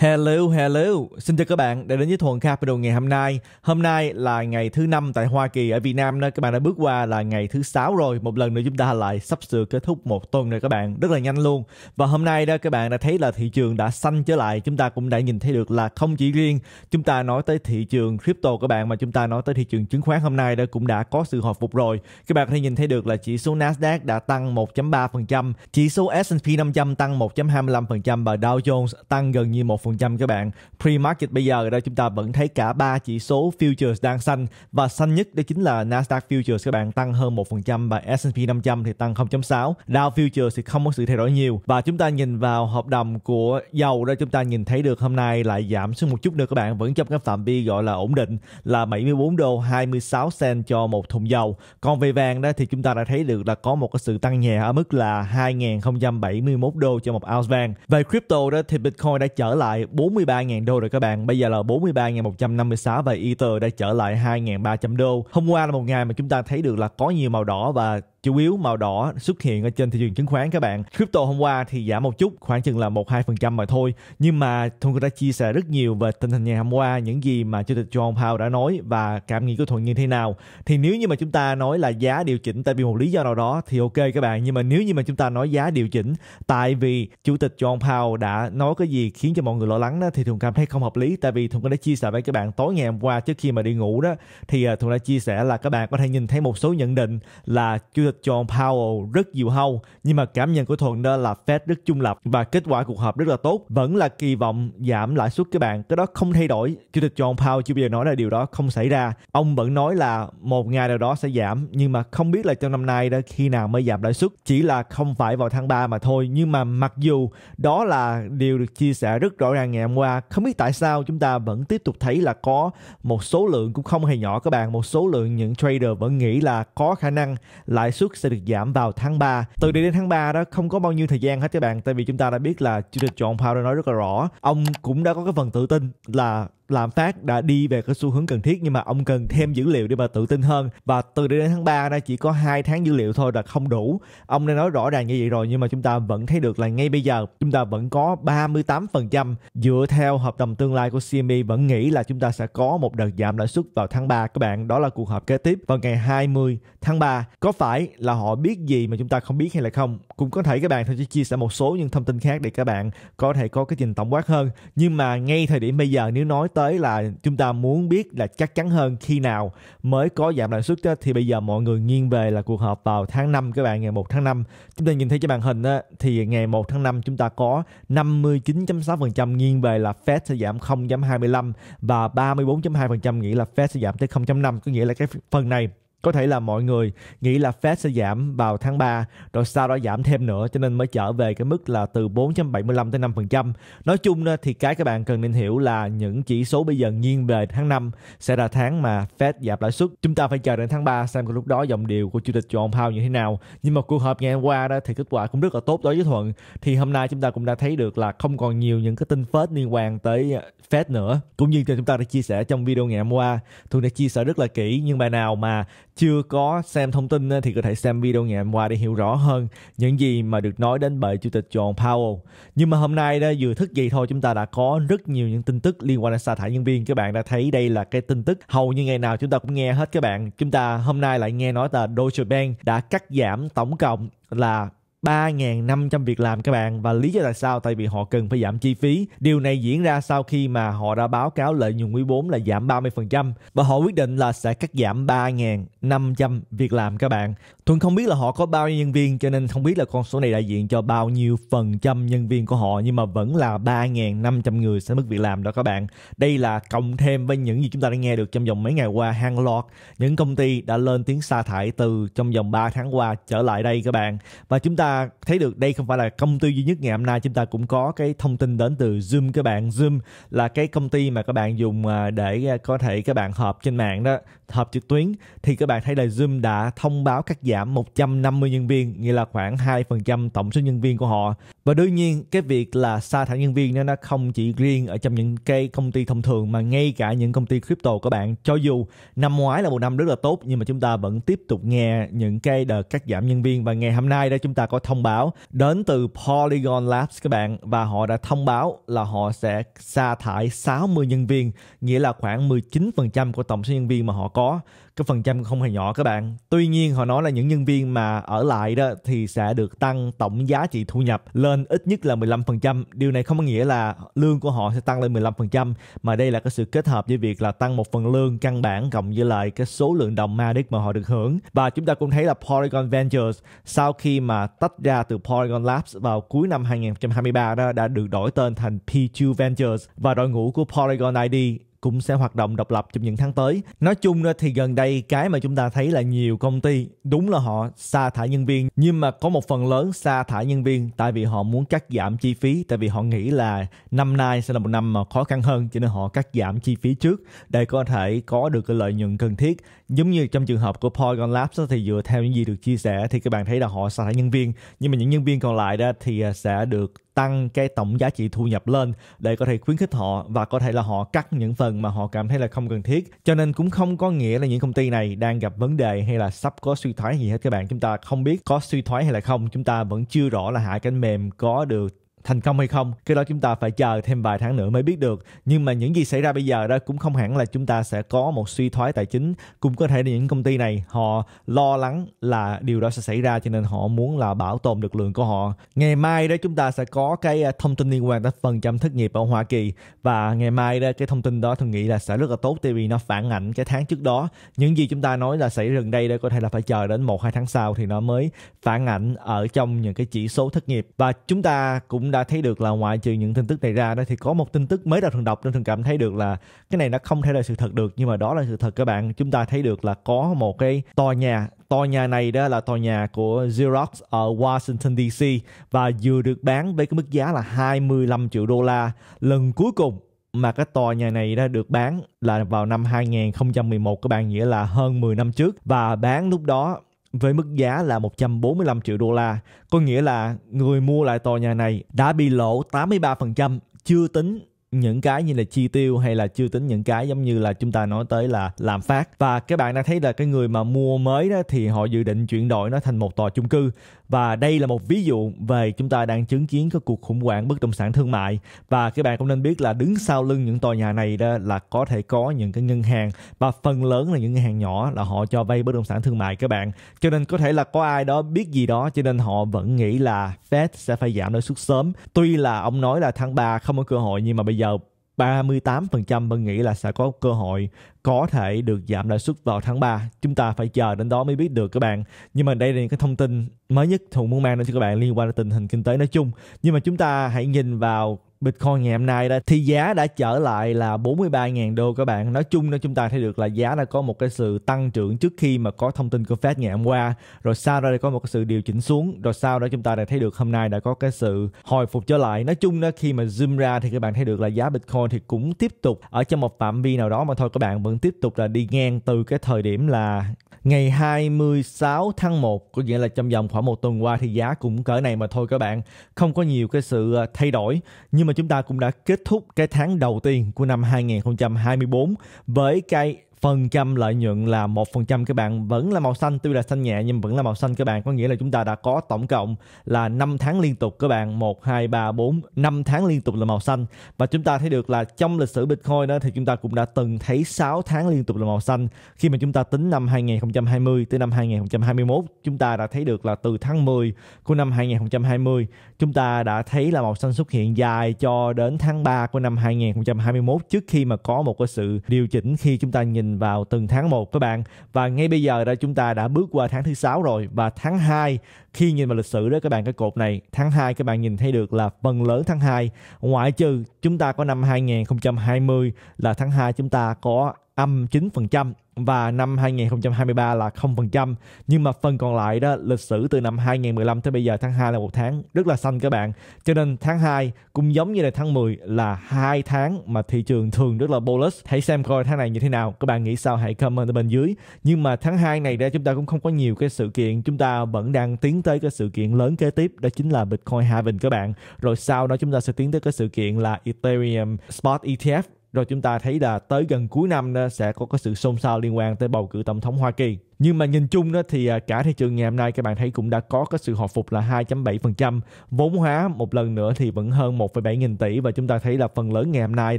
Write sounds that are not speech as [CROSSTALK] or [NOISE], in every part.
Hello, hello. Xin chào các bạn đã đến với Thuần Capital ngày hôm nay. Hôm nay là ngày thứ năm tại Hoa Kỳ, ở Việt Nam đó các bạn đã bước qua là ngày thứ sáu rồi. Một lần nữa chúng ta lại sắp sửa kết thúc một tuần rồi các bạn, rất là nhanh luôn. Và hôm nay đó các bạn đã thấy là thị trường đã xanh trở lại, chúng ta cũng đã nhìn thấy được là không chỉ riêng chúng ta nói tới thị trường crypto các bạn mà chúng ta nói tới thị trường chứng khoán hôm nay đó cũng đã có sự hồi phục rồi. Các bạn có thể nhìn thấy được là chỉ số Nasdaq đã tăng 1.3%, chỉ số S&P 500 tăng 1.25% và Dow Jones tăng gần như 1 1% các bạn. Pre-market bây giờ đó chúng ta vẫn thấy cả ba chỉ số futures đang xanh và xanh nhất đó chính là Nasdaq futures các bạn tăng hơn 1% và S&P 500 thì tăng 0.6. Dow futures thì không có sự thay đổi nhiều và chúng ta nhìn vào hợp đồng của dầu đó chúng ta nhìn thấy được hôm nay lại giảm xuống một chút nữa các bạn vẫn trong cái phạm vi gọi là ổn định là 74 đô 26 cent cho một thùng dầu. Còn về vàng đó thì chúng ta đã thấy được là có một cái sự tăng nhẹ ở mức là 2071 đô cho một ounce vàng. Về crypto đó thì Bitcoin đã trở lại lại 43.000 đô rồi các bạn. Bây giờ là 43.156 và Ether đã trở lại 2.300 đô. Hôm qua là một ngày mà chúng ta thấy được là có nhiều màu đỏ và chủ yếu màu đỏ xuất hiện ở trên thị trường chứng khoán các bạn. Crypto hôm qua thì giảm một chút, khoảng chừng là một hai phần trăm mà thôi. Nhưng mà Thuận đã chia sẻ rất nhiều về tình hình ngày hôm qua, những gì mà Chủ tịch John Powell đã nói và cảm nghĩ của Thuận như thế nào. Thì nếu như mà chúng ta nói là giá điều chỉnh tại vì một lý do nào đó thì ok các bạn. Nhưng mà nếu như mà chúng ta nói giá điều chỉnh tại vì Chủ tịch John Powell đã nói cái gì khiến cho mọi người lo lắng đó thì Thuận cảm thấy không hợp lý. Tại vì Thuận đã chia sẻ với các bạn tối ngày hôm qua trước khi mà đi ngủ đó thì à, Thuận đã chia sẻ là các bạn có thể nhìn thấy một số nhận định là Chủ tịch lực cho ông Powell rất nhiều hâu, nhưng mà cảm nhận của Thuận đó là Fed rất trung lập và kết quả cuộc họp rất là tốt. Vẫn là kỳ vọng giảm lãi suất các bạn, cái đó không thay đổi. Chủ tịch John Powell chưa bao giờ nói là điều đó không xảy ra. Ông vẫn nói là một ngày nào đó sẽ giảm, nhưng mà không biết là trong năm nay đó khi nào mới giảm lãi suất, chỉ là không phải vào tháng 3 mà thôi. Nhưng mà mặc dù đó là điều được chia sẻ rất rõ ràng ngày hôm qua, không biết tại sao chúng ta vẫn tiếp tục thấy là có một số lượng cũng không hề nhỏ các bạn, một số lượng những trader vẫn nghĩ là có khả năng lãi suất sẽ được giảm vào tháng 3. Từ đây đến tháng 3 đó không có bao nhiêu thời gian hết các bạn tại vì chúng ta đã biết là chủ tịch John Powell nói rất là rõ. Ông cũng đã có cái phần tự tin là lạm phát đã đi về cái xu hướng cần thiết nhưng mà ông cần thêm dữ liệu để mà tự tin hơn và từ đây đến tháng 3 đã chỉ có hai tháng dữ liệu thôi là không đủ ông đã nói rõ ràng như vậy rồi nhưng mà chúng ta vẫn thấy được là ngay bây giờ chúng ta vẫn có 38% dựa theo hợp đồng tương lai của CME vẫn nghĩ là chúng ta sẽ có một đợt giảm lãi suất vào tháng 3 các bạn đó là cuộc họp kế tiếp vào ngày 20 tháng 3 có phải là họ biết gì mà chúng ta không biết hay là không cũng có thể các bạn thôi chia sẻ một số những thông tin khác để các bạn có thể có cái nhìn tổng quát hơn nhưng mà ngay thời điểm bây giờ nếu nói tới là chúng ta muốn biết là chắc chắn hơn khi nào mới có giảm lãi suất thì bây giờ mọi người nghiêng về là cuộc họp vào tháng 5 các bạn ngày 1 tháng 5 chúng ta nhìn thấy trên màn hình đó, thì ngày 1 tháng 5 chúng ta có 59.6% nghiêng về là Fed sẽ giảm 0.25 và 34.2% nghĩ là Fed sẽ giảm tới 0.5 có nghĩa là cái phần này có thể là mọi người nghĩ là Fed sẽ giảm vào tháng 3 rồi sau đó giảm thêm nữa cho nên mới trở về cái mức là từ 4.75 tới 5%. Nói chung thì cái các bạn cần nên hiểu là những chỉ số bây giờ nghiêng về tháng 5 sẽ là tháng mà Fed giảm lãi suất. Chúng ta phải chờ đến tháng 3 xem cái lúc đó dòng điều của chủ tịch John Powell như thế nào. Nhưng mà cuộc họp ngày hôm qua đó thì kết quả cũng rất là tốt đối với Thuận. Thì hôm nay chúng ta cũng đã thấy được là không còn nhiều những cái tin fed liên quan tới ờ, Fed nữa. Cũng như chúng ta đã chia sẻ trong video ngày hôm qua, Thuận đã chia sẻ rất là kỹ nhưng bài nào mà chưa có xem thông tin thì có thể xem video ngày hôm qua để hiểu rõ hơn những gì mà được nói đến bởi chủ tịch John Powell. Nhưng mà hôm nay đó vừa thức dậy thôi chúng ta đã có rất nhiều những tin tức liên quan đến sa thải nhân viên. Các bạn đã thấy đây là cái tin tức hầu như ngày nào chúng ta cũng nghe hết các bạn. Chúng ta hôm nay lại nghe nói là Deutsche Bank đã cắt giảm tổng cộng là 3.500 việc làm các bạn và lý do tại sao tại vì họ cần phải giảm chi phí. Điều này diễn ra sau khi mà họ đã báo cáo lợi nhuận quý 4 là giảm 30% và họ quyết định là sẽ cắt giảm 3.500 việc làm các bạn. Thuận không biết là họ có bao nhiêu nhân viên cho nên không biết là con số này đại diện cho bao nhiêu phần trăm nhân viên của họ nhưng mà vẫn là 3.500 người sẽ mất việc làm đó các bạn. Đây là cộng thêm với những gì chúng ta đã nghe được trong vòng mấy ngày qua hàng loạt những công ty đã lên tiếng sa thải từ trong vòng 3 tháng qua trở lại đây các bạn. Và chúng ta thấy được đây không phải là công ty duy nhất ngày hôm nay chúng ta cũng có cái thông tin đến từ Zoom các bạn Zoom là cái công ty mà các bạn dùng à, để à, có thể các bạn họp trên mạng đó họp trực tuyến thì các bạn thấy là Zoom đã thông báo cắt giảm 150 nhân viên, nghĩa là khoảng 2% tổng số nhân viên của họ. Và đương nhiên cái việc là sa thải nhân viên nó không chỉ riêng ở trong những cái công ty thông thường mà ngay cả những công ty crypto các bạn cho dù năm ngoái là một năm rất là tốt nhưng mà chúng ta vẫn tiếp tục nghe những cái đợt cắt giảm nhân viên và ngày hôm nay đây chúng ta có thông báo đến từ Polygon Labs các bạn và họ đã thông báo là họ sẽ sa thải 60 nhân viên, nghĩa là khoảng 19% của tổng số nhân viên mà họ có cái phần trăm không hề nhỏ các bạn tuy nhiên họ nói là những nhân viên mà ở lại đó thì sẽ được tăng tổng giá trị thu nhập lên ít nhất là 15% điều này không có nghĩa là lương của họ sẽ tăng lên 15% mà đây là cái sự kết hợp với việc là tăng một phần lương căn bản cộng với lại cái số lượng đồng Matic mà họ được hưởng và chúng ta cũng thấy là Polygon Ventures sau khi mà tách ra từ Polygon Labs vào cuối năm 2023 đó đã được đổi tên thành P2 Ventures và đội ngũ của Polygon ID cũng sẽ hoạt động độc lập trong những tháng tới. Nói chung thì gần đây đây cái mà chúng ta thấy là nhiều công ty đúng là họ sa thải nhân viên nhưng mà có một phần lớn sa thải nhân viên tại vì họ muốn cắt giảm chi phí tại vì họ nghĩ là năm nay sẽ là một năm mà khó khăn hơn cho nên họ cắt giảm chi phí trước để có thể có được cái lợi nhuận cần thiết giống như trong trường hợp của Polygon Labs thì dựa theo những gì được chia sẻ thì các bạn thấy là họ sa thải nhân viên nhưng mà những nhân viên còn lại đó thì à, sẽ được tăng cái tổng giá trị thu nhập lên để có thể khuyến khích họ và có thể là họ cắt những phần mà họ cảm thấy là không cần thiết cho nên cũng không có nghĩa là những công ty này đang gặp vấn đề hay là sắp có suy thoái gì hết các bạn chúng ta không biết có suy thoái hay là không chúng ta vẫn chưa rõ là hạ cánh mềm có được thành công hay không cái đó chúng ta phải chờ thêm vài tháng nữa mới biết được nhưng mà những gì xảy ra bây giờ đó cũng không hẳn là chúng ta sẽ có một suy thoái tài chính cũng có thể là những công ty này họ lo lắng là điều đó sẽ xảy ra cho nên họ muốn là bảo tồn lực lượng của họ ngày mai đó chúng ta sẽ có cái à, thông tin liên quan tới phần trăm thất nghiệp ở Hoa Kỳ và ngày mai đó cái thông tin đó tôi nghĩ là sẽ rất là tốt tại vì nó phản ảnh cái tháng trước đó những gì chúng ta nói là xảy ra gần đây đó có thể là phải chờ đến một hai tháng sau thì nó mới phản ảnh ở trong những cái chỉ số thất nghiệp và chúng ta cũng đã ta thấy được là ngoại trừ những tin tức này ra đó thì có một tin tức mới ra thường đọc nên thường cảm thấy được là cái này nó không thể là sự thật được nhưng mà đó là sự thật các bạn chúng ta thấy được là có một cái tòa nhà tòa nhà này đó là tòa nhà của Xerox ở Washington DC và vừa được bán với cái mức giá là 25 triệu đô la lần cuối cùng mà cái tòa nhà này đã được bán là vào năm 2011 các bạn nghĩa là hơn 10 năm trước và bán lúc đó với mức giá là 145 triệu đô la, có nghĩa là người mua lại tòa nhà này đã bị lỗ 83%, chưa tính những cái như là chi tiêu hay là chưa tính những cái giống như là chúng ta nói tới là làm phát và các bạn đã thấy là cái người mà mua mới đó thì họ dự định chuyển đổi nó thành một tòa chung cư và đây là một ví dụ về chúng ta đang chứng kiến cái cuộc khủng hoảng bất động sản thương mại và các bạn cũng nên biết là đứng sau lưng những tòa nhà này đó là có thể có những cái ngân hàng và phần lớn là những ngân hàng nhỏ là họ cho vay bất động sản thương mại các bạn cho nên có thể là có ai đó biết gì đó cho nên họ vẫn nghĩ là Fed sẽ phải giảm lãi suất sớm tuy là ông nói là tháng 3 không có cơ hội nhưng mà bây giờ 38% Vân nghĩ là sẽ có cơ hội có thể được giảm lãi suất vào tháng 3. Chúng ta phải chờ đến đó mới biết được các bạn. Nhưng mà đây là những cái thông tin mới nhất Thùng muốn mang đến cho các bạn liên quan đến tình hình kinh tế nói chung. Nhưng mà chúng ta hãy nhìn vào Bitcoin ngày hôm nay đó thì giá đã trở lại là 43.000 đô các bạn. Nói chung là chúng ta thấy được là giá đã có một cái sự tăng trưởng trước khi mà có thông tin của Fed ngày hôm qua. Rồi sau đó lại có một cái sự điều chỉnh xuống. Rồi sau đó chúng ta đã thấy được hôm nay đã có cái sự hồi phục trở lại. Nói chung đó khi mà zoom ra thì các bạn thấy được là giá Bitcoin thì cũng tiếp tục ở trong một phạm vi nào đó mà thôi các bạn vẫn tiếp tục là đi ngang từ cái thời điểm là ngày 26 tháng 1 có nghĩa là trong vòng khoảng một tuần qua thì giá cũng cỡ này mà thôi các bạn không có nhiều cái sự ờ, thay đổi nhưng mà chúng ta cũng đã kết thúc cái tháng đầu tiên của năm 2024 với cái phần trăm lợi nhuận là một phần trăm các bạn vẫn là màu xanh tuy là xanh nhẹ nhưng vẫn là màu xanh các bạn có nghĩa là chúng ta đã có tổng cộng là 5 tháng liên tục các bạn một hai ba bốn năm tháng liên tục là màu xanh và chúng ta thấy được là trong lịch sử Bitcoin đó thì chúng ta cũng đã từng thấy 6 tháng liên tục là màu xanh khi mà chúng ta tính năm 2020 tới năm 2021 chúng ta đã thấy được là từ tháng 10 của năm 2020 chúng ta đã thấy là màu xanh xuất hiện dài cho đến tháng 3 của năm 2021 trước khi mà có một cái sự điều chỉnh khi chúng ta nhìn nhìn vào từng tháng 1 các bạn và ngay bây giờ đó chúng ta đã bước qua tháng thứ sáu rồi và tháng 2 khi nhìn vào lịch sử đó các bạn cái cột này tháng 2 các bạn nhìn thấy được là phần lớn tháng 2 ngoại trừ chúng ta có năm 2020 là tháng 2 chúng ta có âm 9% và năm 2023 là 0%. Nhưng mà phần còn lại đó, lịch sử từ năm 2015 tới bây giờ tháng 2 là một tháng rất là xanh các bạn. Cho nên tháng 2 cũng giống như là tháng 10 là hai tháng mà thị trường thường rất là bullish. Hãy xem coi tháng này như thế nào. Các bạn nghĩ sao hãy comment ở bên dưới. Nhưng mà tháng 2 này ra chúng ta cũng không có nhiều cái sự kiện. Chúng ta vẫn đang tiến tới cái sự kiện lớn kế tiếp đó chính là Bitcoin halving các bạn. Rồi sau đó chúng ta sẽ tiến tới cái sự kiện là Ethereum Spot ETF rồi chúng ta thấy là tới gần cuối năm sẽ có cái sự xôn xao liên quan tới bầu cử tổng thống Hoa Kỳ. Nhưng mà nhìn chung đó thì à, cả thị trường ngày hôm nay các bạn thấy cũng đã có cái sự hồi phục là 2.7%, vốn hóa một lần nữa thì vẫn hơn 1,7 nghìn tỷ và chúng ta thấy là phần lớn ngày hôm nay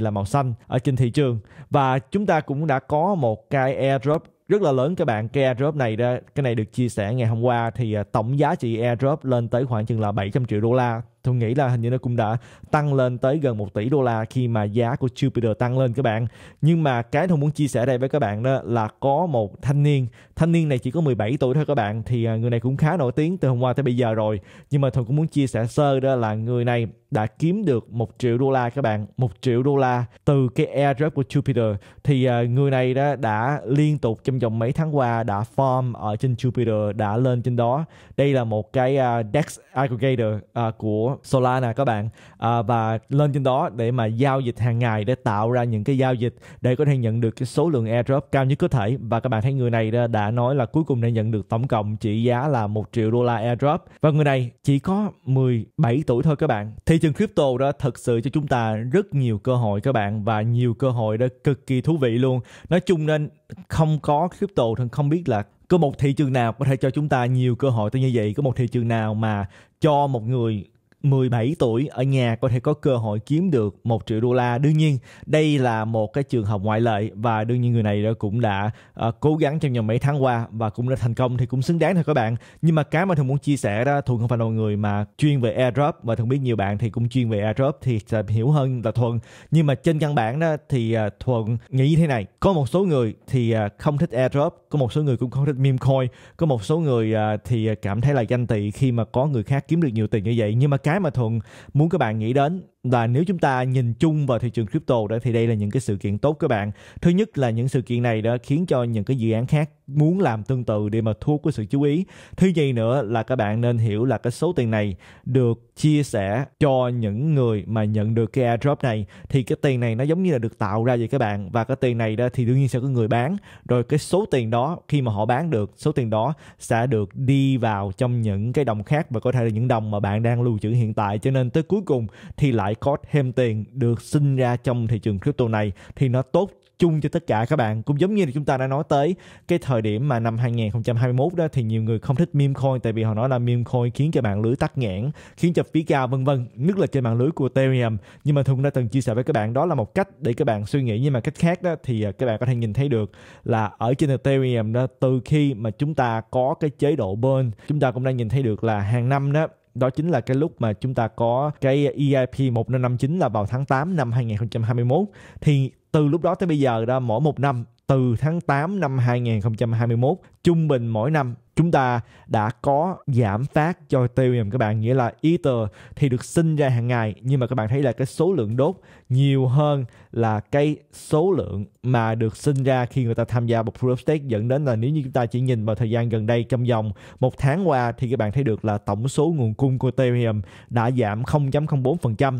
là màu xanh ở trên thị trường. Và chúng ta cũng đã có một cái airdrop rất là lớn các bạn cái airdrop này đó cái này được chia sẻ ngày hôm qua thì à, tổng giá trị airdrop lên tới khoảng chừng là 700 triệu đô la tôi nghĩ là hình như nó cũng đã tăng lên tới gần 1 tỷ đô la khi mà giá của Jupiter tăng lên các bạn nhưng mà cái tôi muốn chia sẻ đây với các bạn đó là có một thanh niên thanh niên này chỉ có 17 tuổi thôi các bạn thì à, người này cũng khá nổi tiếng từ hôm qua tới bây giờ rồi nhưng mà tôi cũng muốn chia sẻ sơ đó là người này đã kiếm được một triệu đô la các bạn một triệu đô la từ cái airdrop của Jupiter thì uh, người này đó đã liên tục trong vòng mấy tháng qua đã form ở trên Jupiter đã lên trên đó đây là một cái uh, dex aggregator uh, của Solana các bạn uh, và lên trên đó để mà giao dịch hàng ngày để tạo ra những cái giao dịch để có thể nhận được cái số lượng airdrop cao nhất có thể và các bạn thấy người này đã nói là cuối cùng đã nhận được tổng cộng trị giá là một triệu đô la airdrop và người này chỉ có 17 tuổi thôi các bạn thì thị trường crypto đó thật sự cho chúng ta rất nhiều cơ hội các bạn và nhiều cơ hội đó cực kỳ thú vị luôn nói chung nên không có crypto thì không biết là có một thị trường nào có thể cho chúng ta nhiều cơ hội tới như vậy có một thị trường nào mà cho một người 17 tuổi ở nhà có thể có cơ hội kiếm được 1 triệu đô la. Đương nhiên, đây là một cái trường hợp ngoại lệ và đương nhiên người này đã cũng đã uh, cố gắng trong vòng mấy tháng qua và cũng đã thành công thì cũng xứng đáng thôi các bạn. Nhưng mà cái mà thường muốn chia sẻ đó thường không phải là người mà chuyên về airdrop và thường biết nhiều bạn thì cũng chuyên về airdrop thì sẽ hiểu hơn là thuần. Nhưng mà trên căn bản đó thì uh, ờ, thuần nghĩ thế này, có một số người thì uh, không thích airdrop, có một số người cũng không thích meme coin, có một số người uh, thì cảm thấy là ganh tị khi mà có người khác kiếm được nhiều tiền như vậy. Nhưng mà cái mà thuận muốn các bạn nghĩ đến là nếu chúng ta nhìn chung vào thị trường crypto đó thì đây là những cái sự kiện tốt các bạn. Thứ nhất là những sự kiện này đã khiến cho những cái dự án khác muốn làm tương tự để mà thu hút sự chú ý. Thứ nhì nữa là các bạn nên hiểu là cái số tiền này được chia sẻ cho những người mà nhận được cái airdrop này thì cái tiền này nó giống như là được tạo ra vậy các bạn và cái tiền này đó thì đương nhiên sẽ có người bán rồi cái số tiền đó khi mà họ bán được số tiền đó sẽ được đi vào trong những cái đồng khác và có thể là những đồng mà bạn đang lưu trữ hiện tại cho nên tới cuối cùng thì lại lại có thêm tiền được sinh ra trong thị trường crypto này thì nó tốt chung cho tất cả các bạn cũng giống như là chúng ta đã nói tới cái thời điểm mà năm 2021 đó thì nhiều người không thích meme coin tại vì họ nói là meme coin khiến cho mạng lưới tắt nghẽn khiến cho phí cao vân vân nhất là trên mạng lưới của Ethereum nhưng mà Thuận đã từng chia sẻ với các bạn đó là một cách để các bạn suy nghĩ nhưng mà cách khác đó thì à, các bạn có thể nhìn thấy được là ở trên Ethereum đó từ khi mà chúng ta có cái chế độ burn chúng ta cũng đang nhìn thấy được là hàng năm đó đó chính là cái lúc mà chúng ta có cái EIP 1559 là vào tháng 8 năm 2021 thì từ lúc đó tới bây giờ đó mỗi một năm từ tháng 8 năm 2021 trung bình mỗi năm chúng ta đã có giảm phát cho Ethereum các bạn nghĩa là Ether thì được sinh ra hàng ngày nhưng mà các bạn thấy là cái số lượng đốt nhiều hơn là cái số lượng mà được sinh ra khi người ta tham gia một proof of stake dẫn đến là nếu như chúng ta chỉ nhìn vào thời gian gần đây trong vòng một tháng qua thì các bạn thấy được là tổng số nguồn cung của Ethereum đã giảm 0.04%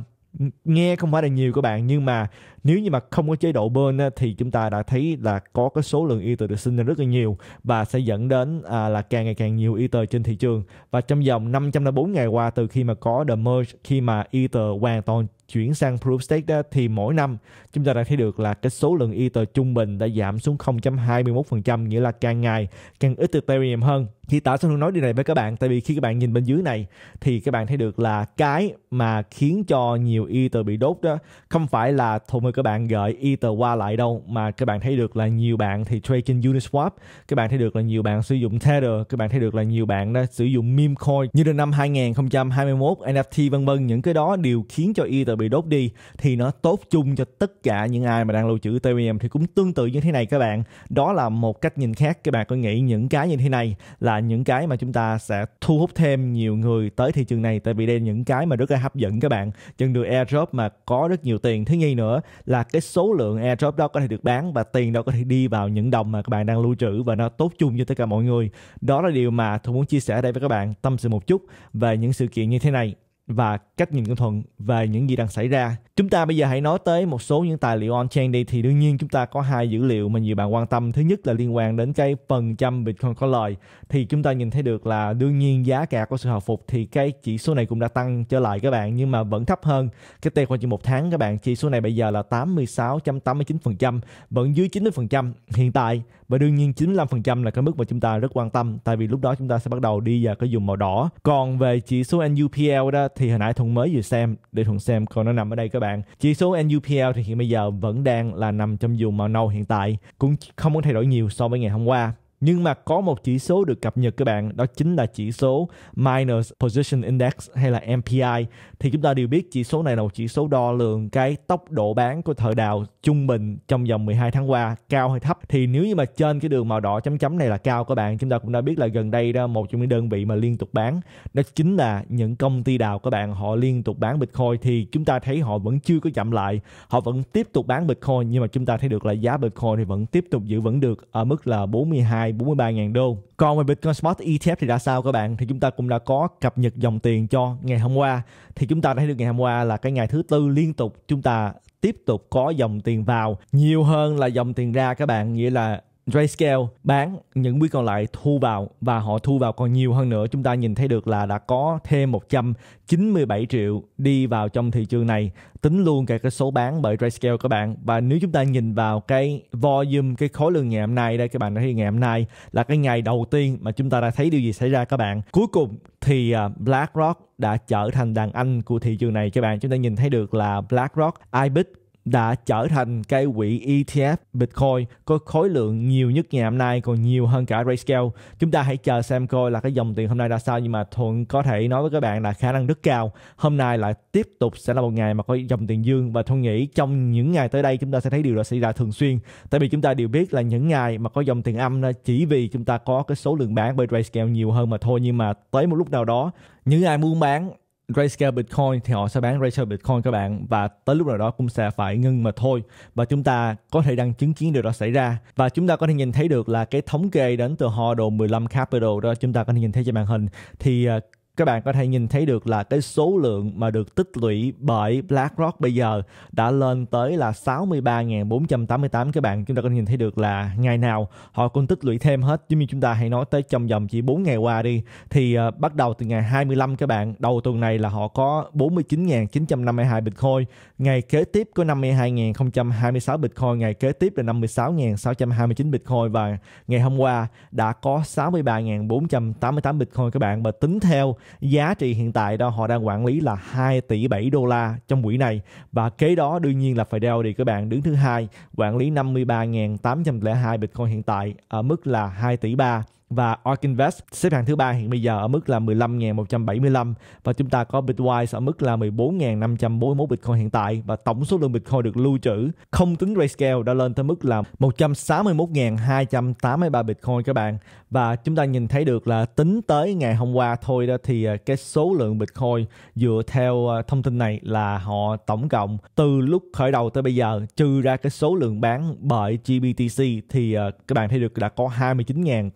nghe không phải là nhiều các bạn nhưng mà nếu như mà không có chế độ burn thì chúng ta đã thấy là có cái số lượng ether được sinh ra rất là nhiều và sẽ dẫn đến à, là càng ngày càng nhiều ether trên thị trường và trong vòng 504 ngày qua từ khi mà có the merge khi mà ether hoàn toàn chuyển sang proof stake đó, thì mỗi năm chúng ta đã thấy được là cái số lượng Ether trung bình đã giảm xuống 0.21% nghĩa là càng ngày càng ít Ethereum hơn. Thì tại sao tôi nói điều này với các bạn? Tại vì khi các bạn nhìn bên dưới này thì các bạn thấy được là cái mà khiến cho nhiều Ether bị đốt đó không phải là thôi mời các bạn gửi Ether qua lại đâu mà các bạn thấy được là nhiều bạn thì trade trên Uniswap, các bạn thấy được là nhiều bạn sử dụng Tether, các bạn thấy được là nhiều bạn đã sử dụng meme coin như đến năm 2021 NFT vân vân những cái đó đều khiến cho Ether bị đốt đi thì nó tốt chung cho tất cả những ai mà đang lưu trữ Ethereum thì cũng tương tự như thế này các bạn. Đó là một cách nhìn khác các bạn có nghĩ những cái như thế này là những cái mà chúng ta sẽ thu hút thêm nhiều người tới thị trường này tại vì đây là những cái mà rất là hấp dẫn các bạn. Chừng được airdrop mà có rất nhiều tiền. Thứ nhì nữa là cái số lượng airdrop đó có thể được bán và tiền đó có thể đi vào những đồng mà các bạn đang lưu trữ và nó tốt chung cho tất cả mọi người. Đó là điều mà tôi muốn chia sẻ đây với các bạn tâm sự một chút về những sự kiện như thế này và cách nhìn của Thuận về những gì đang xảy ra. Chúng ta bây giờ hãy nói tới một số những tài liệu on-chain đi thì đương nhiên chúng ta có hai dữ liệu mà nhiều bạn quan tâm. Thứ nhất là liên quan đến cái phần trăm Bitcoin có lời thì chúng ta nhìn thấy được là đương nhiên giá cả có sự hồi phục thì cái chỉ số này cũng đã tăng trở lại các bạn nhưng mà vẫn thấp hơn. Cái tay khoảng chỉ một tháng các bạn chỉ số này bây giờ là 86.89% vẫn dưới 90% hiện tại và đương nhiên 95% là cái mức mà chúng ta rất quan tâm tại vì lúc đó chúng ta sẽ bắt đầu đi vào cái vùng màu đỏ còn về chỉ số NUPL đó thì hồi nãy thuận mới vừa xem để thuận xem còn nó nằm ở đây các bạn chỉ số NUPL thì hiện bây giờ vẫn đang là nằm trong vùng màu nâu hiện tại cũng không có thay đổi nhiều so với ngày hôm qua nhưng mà có một chỉ số được cập nhật các bạn đó chính là chỉ số Miners Position Index hay là MPI thì chúng ta đều biết chỉ số này là một chỉ số đo lường cái tốc độ bán của thợ đào trung bình trong vòng 12 tháng qua cao hay thấp thì nếu như mà trên cái đường màu đỏ chấm chấm này là cao các bạn chúng ta cũng đã biết là gần đây đó một trong những đơn vị mà liên tục bán đó chính là những công ty đào các bạn họ liên tục bán Bitcoin thì chúng ta thấy họ vẫn chưa có chậm lại họ vẫn tiếp tục bán Bitcoin nhưng mà chúng ta thấy được là giá Bitcoin thì vẫn tiếp tục giữ vững được ở mức là 42 này 43.000 đô. Còn về Bitcoin Spot ETF thì đã sao các bạn? Thì chúng ta cũng đã có cập nhật dòng tiền cho ngày hôm qua. Thì chúng ta thấy được ngày hôm qua là cái ngày thứ tư liên tục chúng ta tiếp tục có dòng tiền vào nhiều hơn là dòng tiền ra các bạn nghĩa là Grayscale bán những quý còn lại thu vào và họ thu vào còn nhiều hơn nữa. Chúng ta nhìn thấy được là đã có thêm 197 triệu đi vào trong thị trường này. Tính luôn cả cái số bán bởi Grayscale các bạn. Và nếu chúng ta nhìn vào cái volume, cái khối lượng ngày hôm nay đây các bạn đã thấy ngày hôm nay là cái ngày đầu tiên mà chúng ta đã thấy điều gì xảy ra các bạn. Cuối cùng thì à, BlackRock đã trở thành đàn anh của thị trường này các bạn. Chúng ta nhìn thấy được là BlackRock, IBIT đã trở thành cái quỹ ETF Bitcoin có khối lượng nhiều nhất ngày hôm nay còn nhiều hơn cả Grayscale. Chúng ta hãy chờ xem coi là cái dòng tiền hôm nay ra sao nhưng mà Thuận có thể nói với các bạn là khả năng rất cao. Hôm nay lại tiếp tục sẽ là một ngày mà có dòng tiền dương và Thuận nghĩ trong những ngày tới đây chúng ta sẽ thấy điều đó xảy ra thường xuyên. Tại vì chúng ta đều biết là những ngày mà có dòng tiền âm chỉ vì chúng ta có cái số lượng bán bởi Grayscale nhiều hơn mà thôi nhưng mà tới một lúc nào đó những ai muốn bán Grayscale Bitcoin thì họ sẽ bán Grayscale Bitcoin các bạn và tới lúc nào đó cũng sẽ phải ngưng mà thôi và chúng ta có thể đang chứng kiến điều đó xảy ra và chúng ta có thể nhìn thấy được là cái thống kê đến từ Hodl 15 Capital đó chúng ta có thể nhìn thấy trên màn hình thì à, các bạn có thể nhìn thấy được là cái số lượng mà được tích lũy bởi BlackRock bây giờ đã lên tới là 63.488 các bạn chúng ta có thể nhìn thấy được là ngày nào họ cũng tích lũy thêm hết giống như chúng ta hãy nói tới trong vòng chỉ 4 ngày qua đi thì uh, bắt đầu từ ngày 25 các bạn đầu tuần này là họ có 49.952 Bitcoin ngày kế tiếp có 52.026 Bitcoin ngày kế tiếp là 56.629 Bitcoin và ngày hôm qua đã có 63.488 Bitcoin các bạn và tính theo giá trị hiện tại đó họ đang quản lý là 2 tỷ 7 đô la trong quỹ này và kế đó đương nhiên là Fidel thì các bạn đứng thứ hai quản lý 53.802 Bitcoin hiện tại ở mức là 2 tỷ 3 và ARK Invest xếp hạng thứ ba hiện bây giờ ở mức là 15.175 và chúng ta có Bitwise ở mức là 14.541 Bitcoin hiện tại và tổng số lượng Bitcoin được lưu trữ không tính Grayscale đã lên tới mức là 161.283 Bitcoin các bạn và chúng ta nhìn thấy được là tính tới ngày hôm qua thôi đó thì à, cái số lượng Bitcoin dựa theo à, thông tin này là họ tổng cộng từ lúc khởi đầu tới bây giờ trừ ra cái số lượng bán bởi GBTC thì à, các bạn thấy được đã có 29.000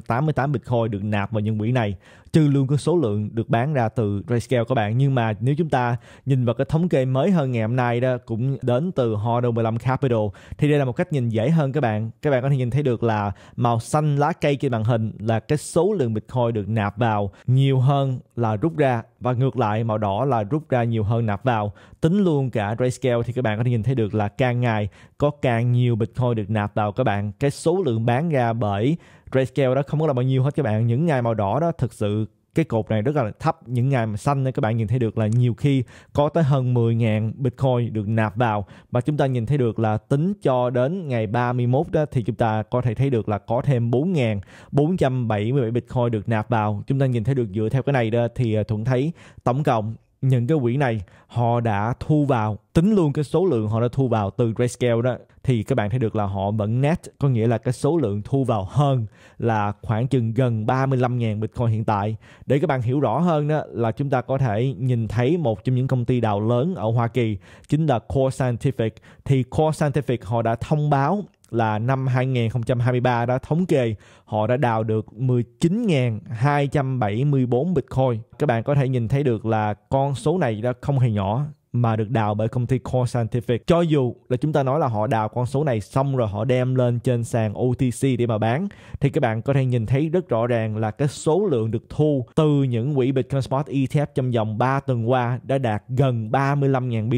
188 Bitcoin được nạp vào nhân quỹ này trừ luôn cái số lượng được bán ra từ Grayscale các bạn nhưng mà nếu chúng ta nhìn vào cái thống kê mới hơn ngày hôm nay đó cũng đến từ Hordom 15 Capital thì đây là một cách nhìn dễ hơn các bạn các bạn có thể nhìn thấy được là màu xanh lá cây trên màn hình là cái số lượng Bitcoin được nạp vào nhiều hơn là rút ra và ngược lại màu đỏ là rút ra nhiều hơn nạp vào tính luôn cả Grayscale thì các bạn có thể nhìn thấy được là càng ngày có càng nhiều Bitcoin được nạp vào các bạn cái số lượng bán ra bởi grayscale đó không có là bao nhiêu hết các bạn những ngày màu đỏ đó thực sự cái cột này rất là thấp những ngày mà xanh các bạn nhìn thấy được là nhiều khi có tới hơn 10.000 Bitcoin được nạp vào và chúng ta nhìn thấy được là tính cho đến ngày 31 đó thì chúng ta có thể thấy được là có thêm 4.477 Bitcoin được nạp vào chúng ta nhìn thấy được dựa theo cái này đó thì à, Thuận thấy tổng cộng những cái quỹ này họ đã thu vào tính luôn cái số lượng họ đã thu vào từ Grayscale đó thì các bạn thấy được là họ vẫn net có nghĩa là cái số lượng thu vào hơn là khoảng chừng gần 35.000 Bitcoin hiện tại. Để các bạn hiểu rõ hơn đó là chúng ta có thể nhìn thấy một trong những công ty đào lớn ở Hoa Kỳ chính là Core Scientific thì Core Scientific họ đã thông báo là năm 2023 đã thống kê họ đã đào được 19.274 Bitcoin. Các bạn có thể nhìn thấy được là con số này đã không hề nhỏ mà được đào bởi công ty Core Scientific. Cho dù là chúng ta nói là họ đào con số này xong rồi họ đem lên trên sàn OTC để mà bán thì các bạn có thể nhìn thấy rất rõ ràng là cái số lượng được thu từ những quỹ Bitcoin Spot ETF trong vòng 3 tuần qua đã đạt gần 35.000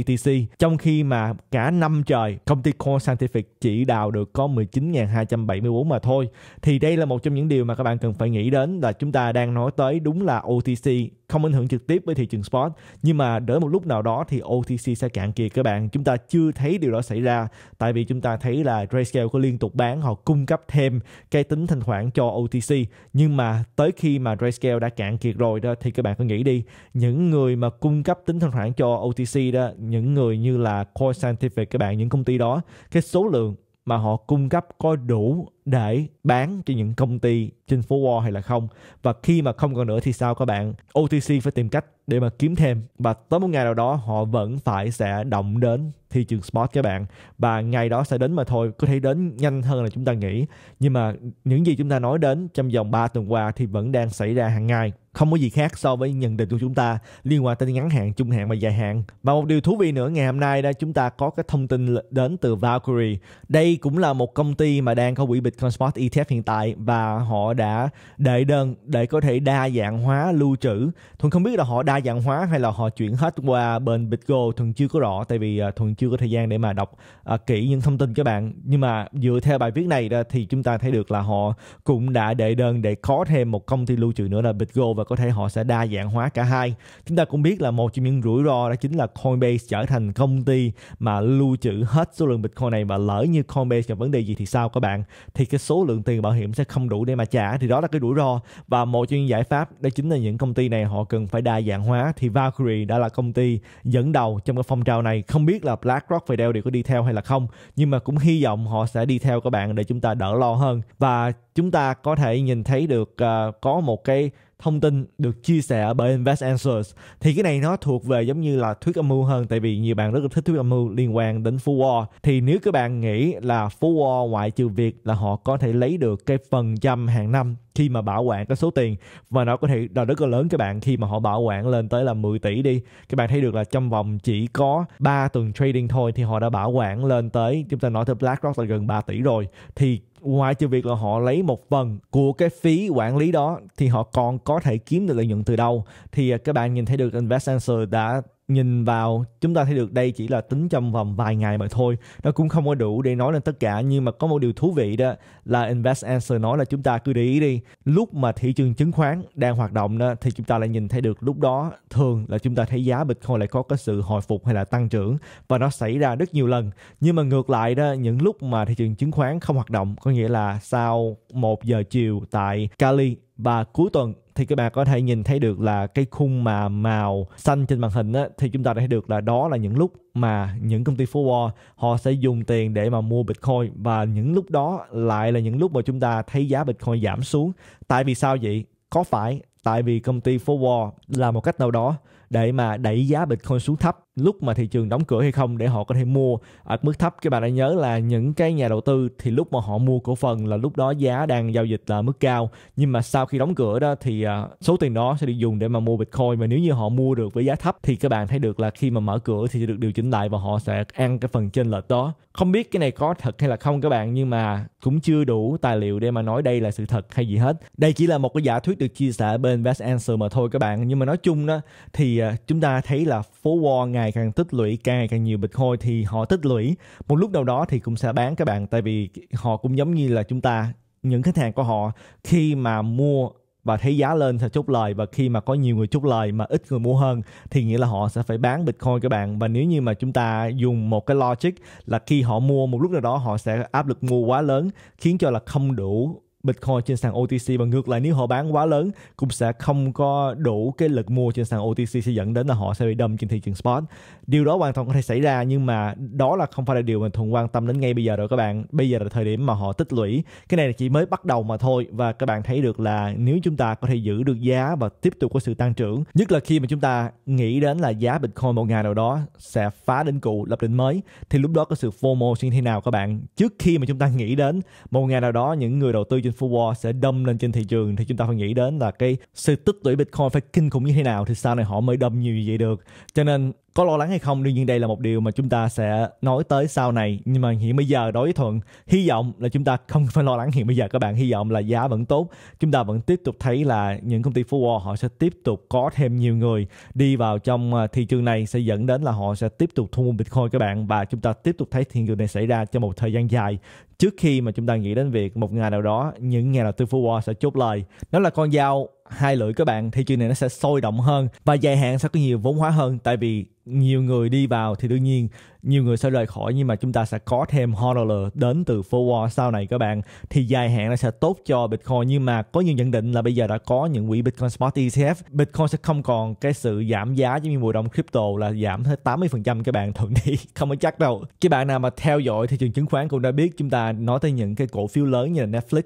BTC trong khi mà cả năm trời công ty Core Scientific chỉ đào được có 19.274 mà thôi. Thì đây là một trong những điều mà các bạn cần phải nghĩ đến là chúng ta đang nói tới đúng là OTC không ảnh hưởng trực tiếp với thị trường spot nhưng mà đến một lúc nào đó thì OTC sẽ cạn kiệt các bạn chúng ta chưa thấy điều đó xảy ra tại vì chúng ta thấy là Grayscale có liên tục bán họ cung cấp thêm cái tính thanh khoản cho OTC nhưng mà tới khi mà Grayscale đã cạn kiệt rồi đó thì các bạn cứ nghĩ đi những người mà cung cấp tính thanh khoản cho OTC đó những người như là Core Scientific các bạn những công ty đó cái số lượng mà họ cung cấp có đủ để bán cho những công ty trên phố Wall hay là không và khi mà không còn nữa thì sao các bạn OTC phải tìm cách để mà kiếm thêm và tới một ngày nào đó họ vẫn phải sẽ động đến thị trường spot các bạn và ngày đó sẽ đến mà thôi có thể đến nhanh hơn là chúng ta nghĩ nhưng mà những gì chúng ta nói đến trong vòng 3 tuần qua thì vẫn đang xảy ra hàng ngày không có gì khác so với nhận định của chúng ta liên quan tới ngắn hạn, trung hạn và dài hạn. Và một điều thú vị nữa ngày hôm nay đó chúng ta có cái thông tin đến từ Valkyrie. Đây cũng là một công ty mà đang có quỹ bình Bitcoin Spot ETF hiện tại và họ đã đệ đơn để có thể đa dạng hóa lưu trữ. Thuận không biết là họ đa dạng hóa hay là họ chuyển hết qua bên Bitgo, Thuận chưa có rõ tại vì à, Thuận chưa có thời gian để mà đọc à, kỹ những thông tin các bạn. Nhưng mà dựa theo bài viết này ra thì chúng ta thấy được là họ cũng đã đệ đơn để có thêm một công ty lưu trữ nữa là Bitgo và có thể họ sẽ đa dạng hóa cả hai. Chúng ta cũng biết là một trong những rủi ro đó chính là Coinbase trở thành công ty mà lưu trữ hết số lượng Bitcoin này và lỡ như Coinbase gặp vấn đề gì thì sao các bạn? Thì thì cái số lượng tiền bảo hiểm sẽ không đủ để mà trả thì đó là cái rủi ro và một trong những giải pháp đó chính là những công ty này họ cần phải đa dạng hóa thì Valkyrie đã là công ty dẫn đầu trong cái phong trào này không biết là BlackRock Fidelity có đi theo hay là không nhưng mà cũng hy vọng họ sẽ đi theo các bạn để chúng ta đỡ lo hơn và chúng ta có thể nhìn thấy được uh, có một cái thông tin được chia sẻ bởi Invest Answers thì cái này nó thuộc về giống như là thuyết âm mưu hơn tại vì nhiều bạn rất là thích thuyết âm mưu liên quan đến Phú War thì nếu các bạn nghĩ là Phú War ngoại trừ việc là họ có thể lấy được cái phần trăm hàng năm khi mà bảo quản cái số tiền và nó có thể đòi rất là lớn các bạn khi mà họ bảo quản lên tới là 10 tỷ đi các bạn thấy được là trong vòng chỉ có 3 tuần trading thôi thì họ đã bảo quản lên tới chúng ta nói tới BlackRock là gần 3 tỷ rồi thì ngoài trừ việc là họ lấy một phần của cái phí quản lý đó thì họ còn có thể kiếm được lợi nhuận từ đâu thì à, các bạn nhìn thấy được Invest Answer đã nhìn vào chúng ta thấy được đây chỉ là tính trong vòng vài ngày mà thôi nó cũng không có đủ để nói lên tất cả nhưng mà có một điều thú vị đó là Invest Answer nói là chúng ta cứ để ý đi lúc mà thị trường chứng khoán đang hoạt động đó thì chúng ta lại nhìn thấy được lúc đó thường là chúng ta thấy giá Bitcoin lại có cái sự hồi phục hay là tăng trưởng và nó xảy ra rất nhiều lần nhưng mà ngược lại đó những lúc mà thị trường chứng khoán không hoạt động có nghĩa là sau một giờ chiều tại Cali và cuối tuần thì các bạn có thể nhìn thấy được là cái khung mà màu xanh trên màn hình á, thì chúng ta đã thấy được là đó là những lúc mà những công ty forward họ sẽ dùng tiền để mà mua Bitcoin và những lúc đó lại là những lúc mà chúng ta thấy giá Bitcoin giảm xuống. Tại vì sao vậy? Có phải tại vì công ty forward là một cách nào đó để mà đẩy giá Bitcoin xuống thấp lúc mà thị trường đóng cửa hay không để họ có thể mua ở mức thấp các bạn đã nhớ là những cái nhà đầu tư thì lúc mà họ mua cổ phần là lúc đó giá đang giao dịch là mức cao nhưng mà sau khi đóng cửa đó thì à, số tiền đó sẽ được dùng để mà mua Bitcoin và nếu như họ mua được với giá thấp thì các bạn thấy được là khi mà mở cửa thì sẽ được điều chỉnh lại và họ sẽ ăn cái phần trên lệch đó không biết cái này có thật hay là không các bạn nhưng mà cũng chưa đủ tài liệu để mà nói đây là sự thật hay gì hết đây chỉ là một cái giả thuyết được chia sẻ bên Best Answer mà thôi các bạn nhưng mà nói chung đó thì À, chúng ta thấy là phố Wall ngày càng tích lũy càng ngày càng nhiều Bitcoin thì họ tích lũy một lúc nào đó thì cũng sẽ bán các bạn tại vì họ cũng giống như là chúng ta những khách hàng của họ khi mà mua và thấy giá lên sẽ chốt lời và khi mà có nhiều người chốt lời mà ít người mua hơn thì nghĩa là họ sẽ phải bán bitcoin các bạn và nếu như mà chúng ta dùng một cái logic là khi họ mua một lúc nào đó họ sẽ áp lực mua quá lớn khiến cho là không đủ Bitcoin trên sàn OTC và ngược lại nếu họ bán quá lớn cũng sẽ không có đủ cái lực mua trên sàn OTC sẽ dẫn đến là họ sẽ bị đâm trên thị trường spot. Điều đó hoàn toàn có thể xảy ra nhưng mà đó là không phải là điều mà Thuận quan tâm đến ngay bây giờ rồi các bạn. Bây giờ là thời điểm mà họ tích lũy. Cái này chỉ mới bắt đầu mà thôi và các bạn thấy được là nếu chúng ta có thể giữ được giá và tiếp tục có sự tăng trưởng, nhất là khi mà chúng ta nghĩ đến là giá Bitcoin một ngày nào đó sẽ phá đỉnh cũ lập đỉnh mới thì lúc đó có sự FOMO như thế nào các bạn? Trước khi mà chúng ta nghĩ đến một ngày nào đó những người đầu tư trên Infowars sẽ đâm lên trên thị trường thì chúng ta phải nghĩ đến là cái sự tích lũy Bitcoin phải kinh khủng như thế nào thì sau này họ mới đâm nhiều như vậy được. Cho nên có lo lắng hay không đương nhiên đây là một điều mà chúng ta sẽ nói tới sau này nhưng mà hiện bây giờ đối với thuận hy vọng là chúng ta không phải lo lắng hiện bây giờ các bạn hy vọng là giá vẫn tốt chúng ta vẫn tiếp tục thấy là những công ty phú họ sẽ tiếp tục có thêm nhiều người đi vào trong à, thị trường này sẽ dẫn đến là họ sẽ tiếp tục thu mua bitcoin các bạn và chúng ta tiếp tục thấy hiện tượng này xảy ra trong một thời gian dài trước khi mà chúng ta nghĩ đến việc một ngày nào đó những nhà đầu tư phú sẽ chốt lời đó là con dao hai lưỡi các bạn thị trường này nó sẽ sôi động hơn và dài hạn sẽ có nhiều vốn hóa hơn tại vì nhiều người đi vào thì đương nhiên nhiều người sẽ rời khỏi nhưng mà chúng ta sẽ có thêm hodler đến từ forward sau này các bạn thì dài hạn nó sẽ tốt cho Bitcoin nhưng mà có nhiều nhận định là bây giờ đã có những quỹ Bitcoin Spot ETF Bitcoin sẽ không còn cái sự giảm giá giống như mùa đông crypto là giảm hết 80% các bạn thuận [LAUGHS] thì không có chắc đâu các bạn nào mà theo dõi thị trường chứng khoán cũng đã biết chúng ta nói tới những cái cổ phiếu lớn như là Netflix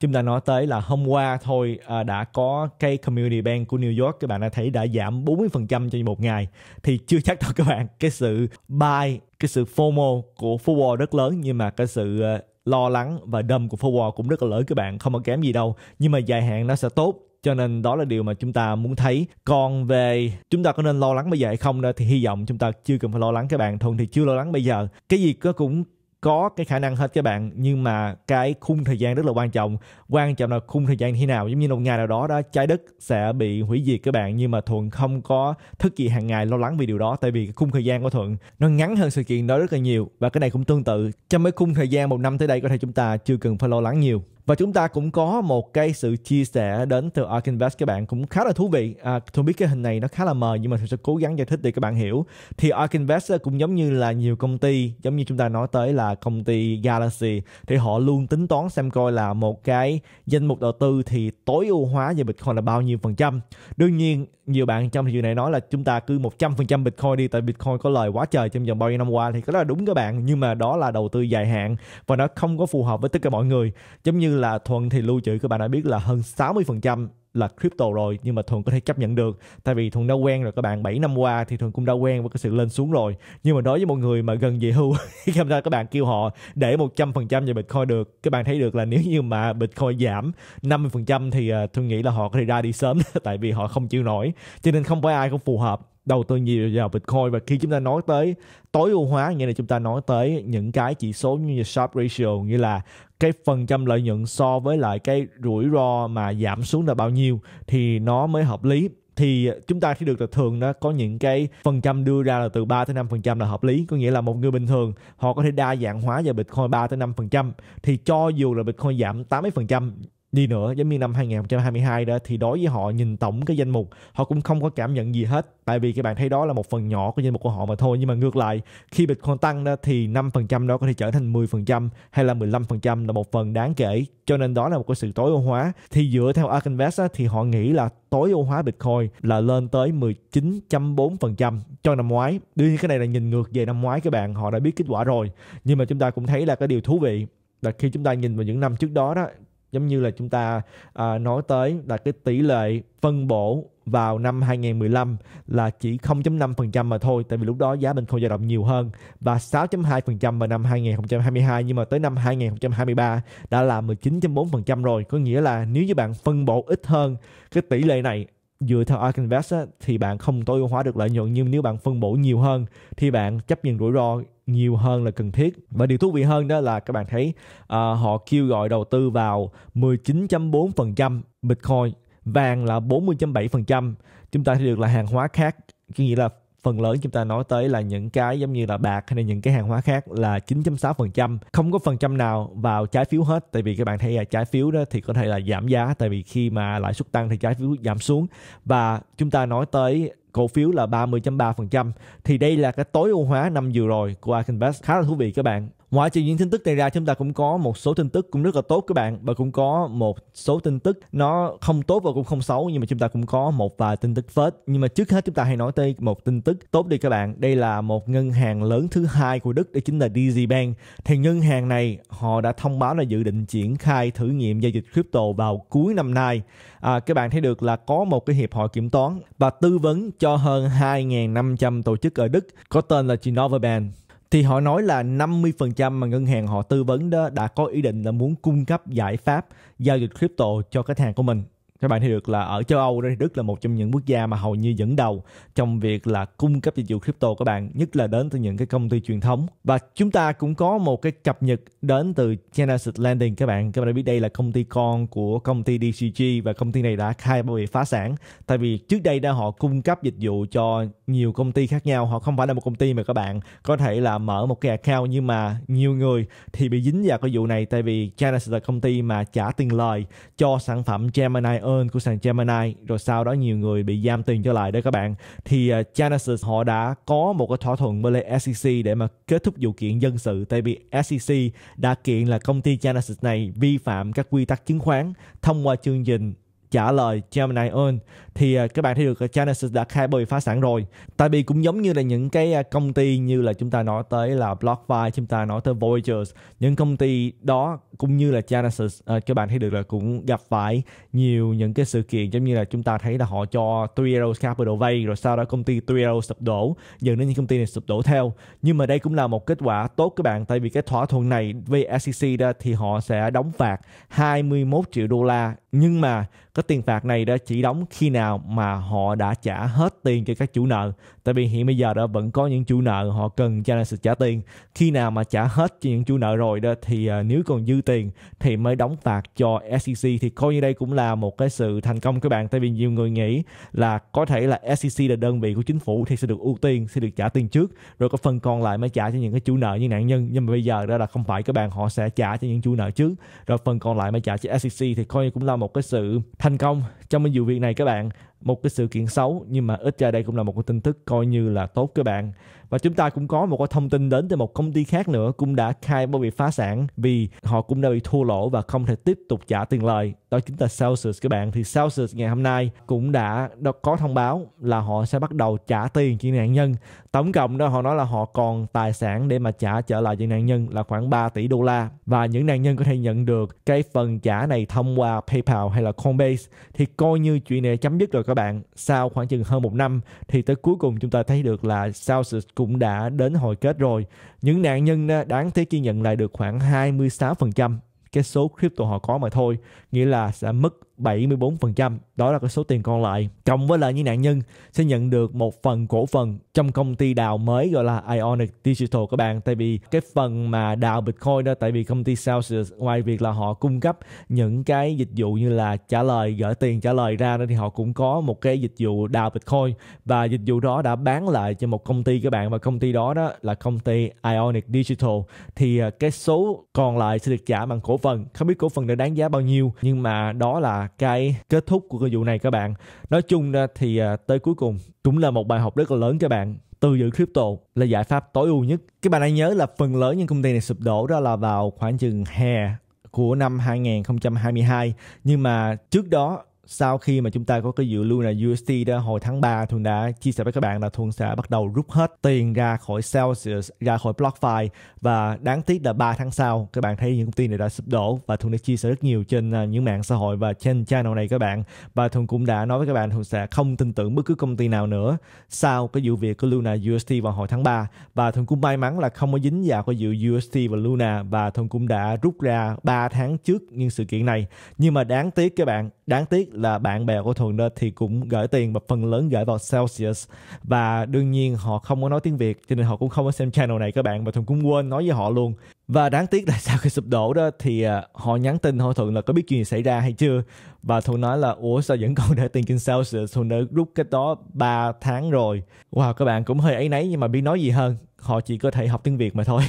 chúng ta nói tới là hôm qua thôi à, đã có cái community bank của New York các bạn đã thấy đã giảm 40% cho một ngày thì chưa chắc đâu các bạn cái sự buy cái sự FOMO của forward rất lớn nhưng mà cái sự ờ, lo lắng và đâm của forward cũng rất là lớn các bạn không có kém gì đâu nhưng mà dài hạn nó sẽ tốt cho nên đó là điều mà chúng ta muốn thấy còn về chúng ta có nên lo lắng bây giờ hay không đó thì hy vọng chúng ta chưa cần phải lo lắng các bạn thường thì chưa lo lắng bây giờ cái gì nó cũng có cái khả năng hết các bạn nhưng mà cái khung thời gian rất là quan trọng quan trọng là khung thời gian khi nào giống như một ngày nào đó đó trái đất sẽ bị hủy diệt các bạn nhưng mà thuận không có thức gì hàng ngày lo lắng vì điều đó tại vì cái khung thời gian của thuận nó ngắn hơn sự kiện đó rất là nhiều và cái này cũng tương tự trong mấy khung thời gian một năm tới đây có thể chúng ta chưa cần phải lo lắng nhiều và chúng ta cũng có một cái sự chia sẻ đến từ Ark Invest các bạn cũng khá là thú vị à, tôi biết cái hình này nó khá là mờ nhưng mà tôi sẽ cố gắng giải thích để các bạn hiểu thì Ark Invest cũng giống như là nhiều công ty giống như chúng ta nói tới là công ty Galaxy thì họ luôn tính toán xem coi là một cái danh mục đầu tư thì tối ưu hóa về Bitcoin là bao nhiêu phần trăm đương nhiên nhiều bạn trong trường này nói là chúng ta cứ 100% Bitcoin đi tại Bitcoin có lời quá trời trong vòng bao nhiêu năm qua thì có đó là đúng các bạn nhưng mà đó là đầu tư dài hạn và nó không có phù hợp với tất cả mọi người giống như là Thuận thì lưu trữ các bạn đã biết là hơn 60% là crypto rồi nhưng mà Thuận có thể chấp nhận được tại vì Thuận đã quen rồi các bạn 7 năm qua thì Thuận cũng đã quen với cái sự lên xuống rồi nhưng mà đối với một người mà gần về hưu làm ra các bạn kêu họ để 100% về Bitcoin được các bạn thấy được là nếu như mà Bitcoin giảm 50% thì uh, à, Thuận nghĩ là họ có thể ra đi sớm [LAUGHS] tại vì họ không chịu nổi cho nên không phải ai cũng phù hợp đầu tư nhiều vào Bitcoin và khi chúng ta nói tới tối ưu hóa nghĩa là chúng ta nói tới những cái chỉ số như là sharp ratio nghĩa là cái phần trăm lợi nhuận so với lại cái rủi ro mà giảm xuống là bao nhiêu thì nó mới hợp lý thì chúng ta khi được là thường nó có những cái phần trăm đưa ra là từ 3 tới 5% là hợp lý, có nghĩa là một người bình thường họ có thể đa dạng hóa vào Bitcoin 3 tới 5% thì cho dù là Bitcoin giảm 80% đi nữa giống như năm 2022 đó thì đối với họ nhìn tổng cái danh mục họ cũng không có cảm nhận gì hết tại vì các bạn thấy đó là một phần nhỏ của danh mục của họ mà thôi nhưng mà ngược lại khi Bitcoin tăng đó thì 5% đó có thể trở thành 10% hay là 15% là một phần đáng kể cho nên đó là một cái sự tối ưu hóa thì dựa theo Ark Invest á, thì họ nghĩ là tối ưu hóa Bitcoin là lên tới 19.4% cho năm ngoái đương nhiên cái này là nhìn ngược về năm ngoái các bạn họ đã biết kết quả rồi nhưng mà chúng ta cũng thấy là cái điều thú vị là khi chúng ta nhìn vào những năm trước đó đó giống như là chúng ta à, nói tới là cái tỷ lệ phân bổ vào năm 2015 là chỉ 0.5% mà thôi tại vì lúc đó giá bình không dao động nhiều hơn và 6.2% vào năm 2022 nhưng mà tới năm 2023 đã là 19.4% rồi có nghĩa là nếu như bạn phân bổ ít hơn cái tỷ lệ này dựa theo Ark Invest á, thì bạn không tối ưu hóa được lợi nhuận nhưng nếu bạn phân bổ nhiều hơn thì bạn chấp nhận rủi ro nhiều hơn là cần thiết và điều thú vị hơn đó là các bạn thấy uh, họ kêu gọi đầu tư vào 19.4% Bitcoin vàng là 40.7% chúng ta thấy được là hàng hóa khác có nghĩa là phần lớn chúng ta nói tới là những cái giống như là bạc hay là những cái hàng hóa khác là 9.6%, không có phần trăm nào vào trái phiếu hết tại vì các bạn thấy là trái phiếu đó thì có thể là giảm giá tại vì khi mà lãi suất tăng thì trái phiếu giảm xuống và chúng ta nói tới cổ phiếu là 30.3% thì đây là cái tối ưu hóa năm vừa rồi của Arkinvest khá là thú vị các bạn Ngoài trừ những tin tức này ra chúng ta cũng có một số tin tức cũng rất là tốt các bạn và cũng có một số tin tức nó không tốt và cũng không xấu nhưng mà chúng ta cũng có một vài tin tức phết. Nhưng mà trước hết chúng ta hãy nói tới một tin tức tốt đi các bạn. Đây là một ngân hàng lớn thứ hai của Đức đó chính là DZ Bank. Thì ngân hàng này họ đã thông báo là dự định triển khai thử nghiệm giao dịch crypto vào cuối năm nay. À, các bạn thấy được là có một cái hiệp hội kiểm toán và tư vấn cho hơn 2.500 tổ chức ở Đức có tên là Genoveban thì họ nói là 50% mà ngân hàng họ tư vấn đó đã có ý định là muốn cung cấp giải pháp giao dịch crypto cho khách hàng của mình các bạn thấy được là ở châu Âu thì Đức là một trong những quốc gia mà hầu như dẫn đầu trong việc là cung cấp dịch vụ crypto các bạn, nhất là đến từ những cái công ty truyền thống. Và chúng ta cũng có một cái cập nhật đến từ Genesis Landing các bạn. Các bạn đã biết đây là công ty con của công ty DCG và công ty này đã khai bị phá sản. Tại vì trước đây đã họ cung cấp dịch vụ cho nhiều công ty khác nhau. Họ không phải là một công ty mà các bạn có thể là mở một cái account nhưng mà nhiều người thì bị dính vào cái vụ này tại vì Genesis là công ty mà trả tiền lời cho sản phẩm Gemini ơn của sàn Gemini rồi sau đó nhiều người bị giam tiền trở lại đấy các bạn thì à, Genesis họ đã có một cái thỏa thuận với SEC để mà kết thúc vụ kiện dân sự tại vì SEC đã kiện là công ty Genesis này vi phạm các quy tắc chứng khoán thông qua chương trình trả lời Gemini Earn thì à, các bạn thấy được Genesis đã khai bơi phá sản rồi tại vì cũng giống như là những cái à, công ty như là chúng ta nói tới là BlockFi chúng ta nói tới Voyagers những công ty đó cũng như là Genesis uh, các bạn thấy được là cũng gặp phải nhiều những cái sự kiện giống như là chúng ta thấy là họ cho Three Capital vay rồi sau đó công ty Three sụp đổ dẫn đến những công ty này sụp đổ theo nhưng mà đây cũng là một kết quả tốt các bạn tại vì cái thỏa thuận này với SEC đó thì họ sẽ đóng phạt 21 triệu đô la nhưng mà cái tiền phạt này đã chỉ đóng khi nào mà họ đã trả hết tiền cho các chủ nợ tại vì hiện bây giờ đã vẫn có những chủ nợ họ cần Genesis trả tiền khi nào mà trả hết cho những chủ nợ rồi đó thì uh, nếu còn dư tiền thì mới đóng phạt cho SEC thì coi như đây cũng là một cái sự thành công các bạn tại vì nhiều người nghĩ là có thể là SEC là đơn vị của chính phủ thì sẽ được ưu tiên sẽ được trả tiền trước rồi có phần còn lại mới trả cho những cái chủ nợ như nạn nhân nhưng mà bây giờ đó là không phải các bạn họ sẽ trả cho những chủ nợ trước rồi phần còn lại mới trả cho SEC thì coi như cũng là một cái sự thành công trong cái vụ việc này các bạn một cái sự kiện xấu nhưng mà ít ra đây cũng là một cái tin tức coi như là tốt các bạn và chúng ta cũng có một cái thông tin đến từ một công ty khác nữa cũng đã khai báo bị phá sản vì họ cũng đã bị thua lỗ và không thể tiếp tục trả tiền lời đó chính là Celsius các bạn thì Celsius ngày hôm nay cũng đã có thông báo là họ sẽ bắt đầu trả tiền cho nạn nhân tổng cộng đó họ nói là họ còn tài sản để mà trả trở lại cho nạn nhân là khoảng 3 tỷ đô la và những nạn nhân có thể nhận được cái phần trả này thông qua PayPal hay là Coinbase thì coi như chuyện này chấm dứt rồi các bạn sau khoảng chừng hơn một năm thì tới cuối cùng chúng ta thấy được là Celsius cũng đã đến hồi kết rồi những nạn nhân ờ, đáng thế kia nhận lại được khoảng 26% cái số crypto họ có mà thôi nghĩa là sẽ mất 74% đó là cái số tiền còn lại cộng với lại những nạn nhân sẽ nhận được một phần cổ phần trong công ty đào mới gọi là Ionic Digital các bạn tại vì cái phần mà đào Bitcoin đó tại vì công ty Celsius ngoài việc là họ cung cấp những cái dịch vụ như là trả lời gửi tiền trả lời ra đó thì họ cũng có một cái dịch vụ đào Bitcoin và dịch vụ đó đã bán lại cho một công ty các bạn và công ty đó đó là công ty Ionic Digital thì à, cái số còn lại sẽ được trả bằng cổ phần không biết cổ phần đã đáng giá bao nhiêu nhưng mà đó là cái kết thúc của vụ này các bạn nói chung ra thì à, tới cuối cùng cũng là một bài học rất là lớn các bạn từ dự crypto là giải pháp tối ưu nhất các bạn hãy nhớ là phần lớn những công ty này sụp đổ đó là vào khoảng chừng hè của năm 2022 nhưng mà trước đó sau khi mà chúng ta có cái dự lưu là USD đó hồi tháng 3 Thuần đã chia sẻ với các bạn là Thuần sẽ bắt đầu rút hết tiền ra khỏi Celsius, ra khỏi BlockFi và đáng tiếc là 3 tháng sau các bạn thấy những công ty này đã sụp đổ và Thuần đã chia sẻ rất nhiều trên à, những mạng xã hội và trên channel này các bạn và Thuần cũng đã nói với các bạn Thuần sẽ không tin tưởng bất cứ công ty nào nữa sau cái vụ việc của Luna USD vào hồi tháng 3 và Thuần cũng may mắn là không có dính vào cái dự USD và Luna và Thuần cũng đã rút ra 3 tháng trước những sự kiện này nhưng mà đáng tiếc các bạn đáng tiếc là bạn bè của Thuần đó thì cũng gửi tiền và phần lớn gửi vào Celsius và đương nhiên họ không có nói tiếng Việt cho nên họ cũng không có xem channel này các bạn và Thuần cũng quên nói với họ luôn và đáng tiếc là [LAUGHS] sau khi sụp đổ đó thì à, họ nhắn tin hỏi Thuận là có biết chuyện gì xảy ra hay chưa và Thuận nói là ủa sao vẫn còn để tiền trên Celsius Thuận đã rút cái đó 3 tháng rồi wow các bạn cũng hơi ấy nấy nhưng mà biết nói gì hơn họ chỉ có thể học tiếng Việt mà thôi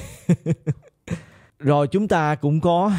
[LAUGHS] rồi chúng ta cũng có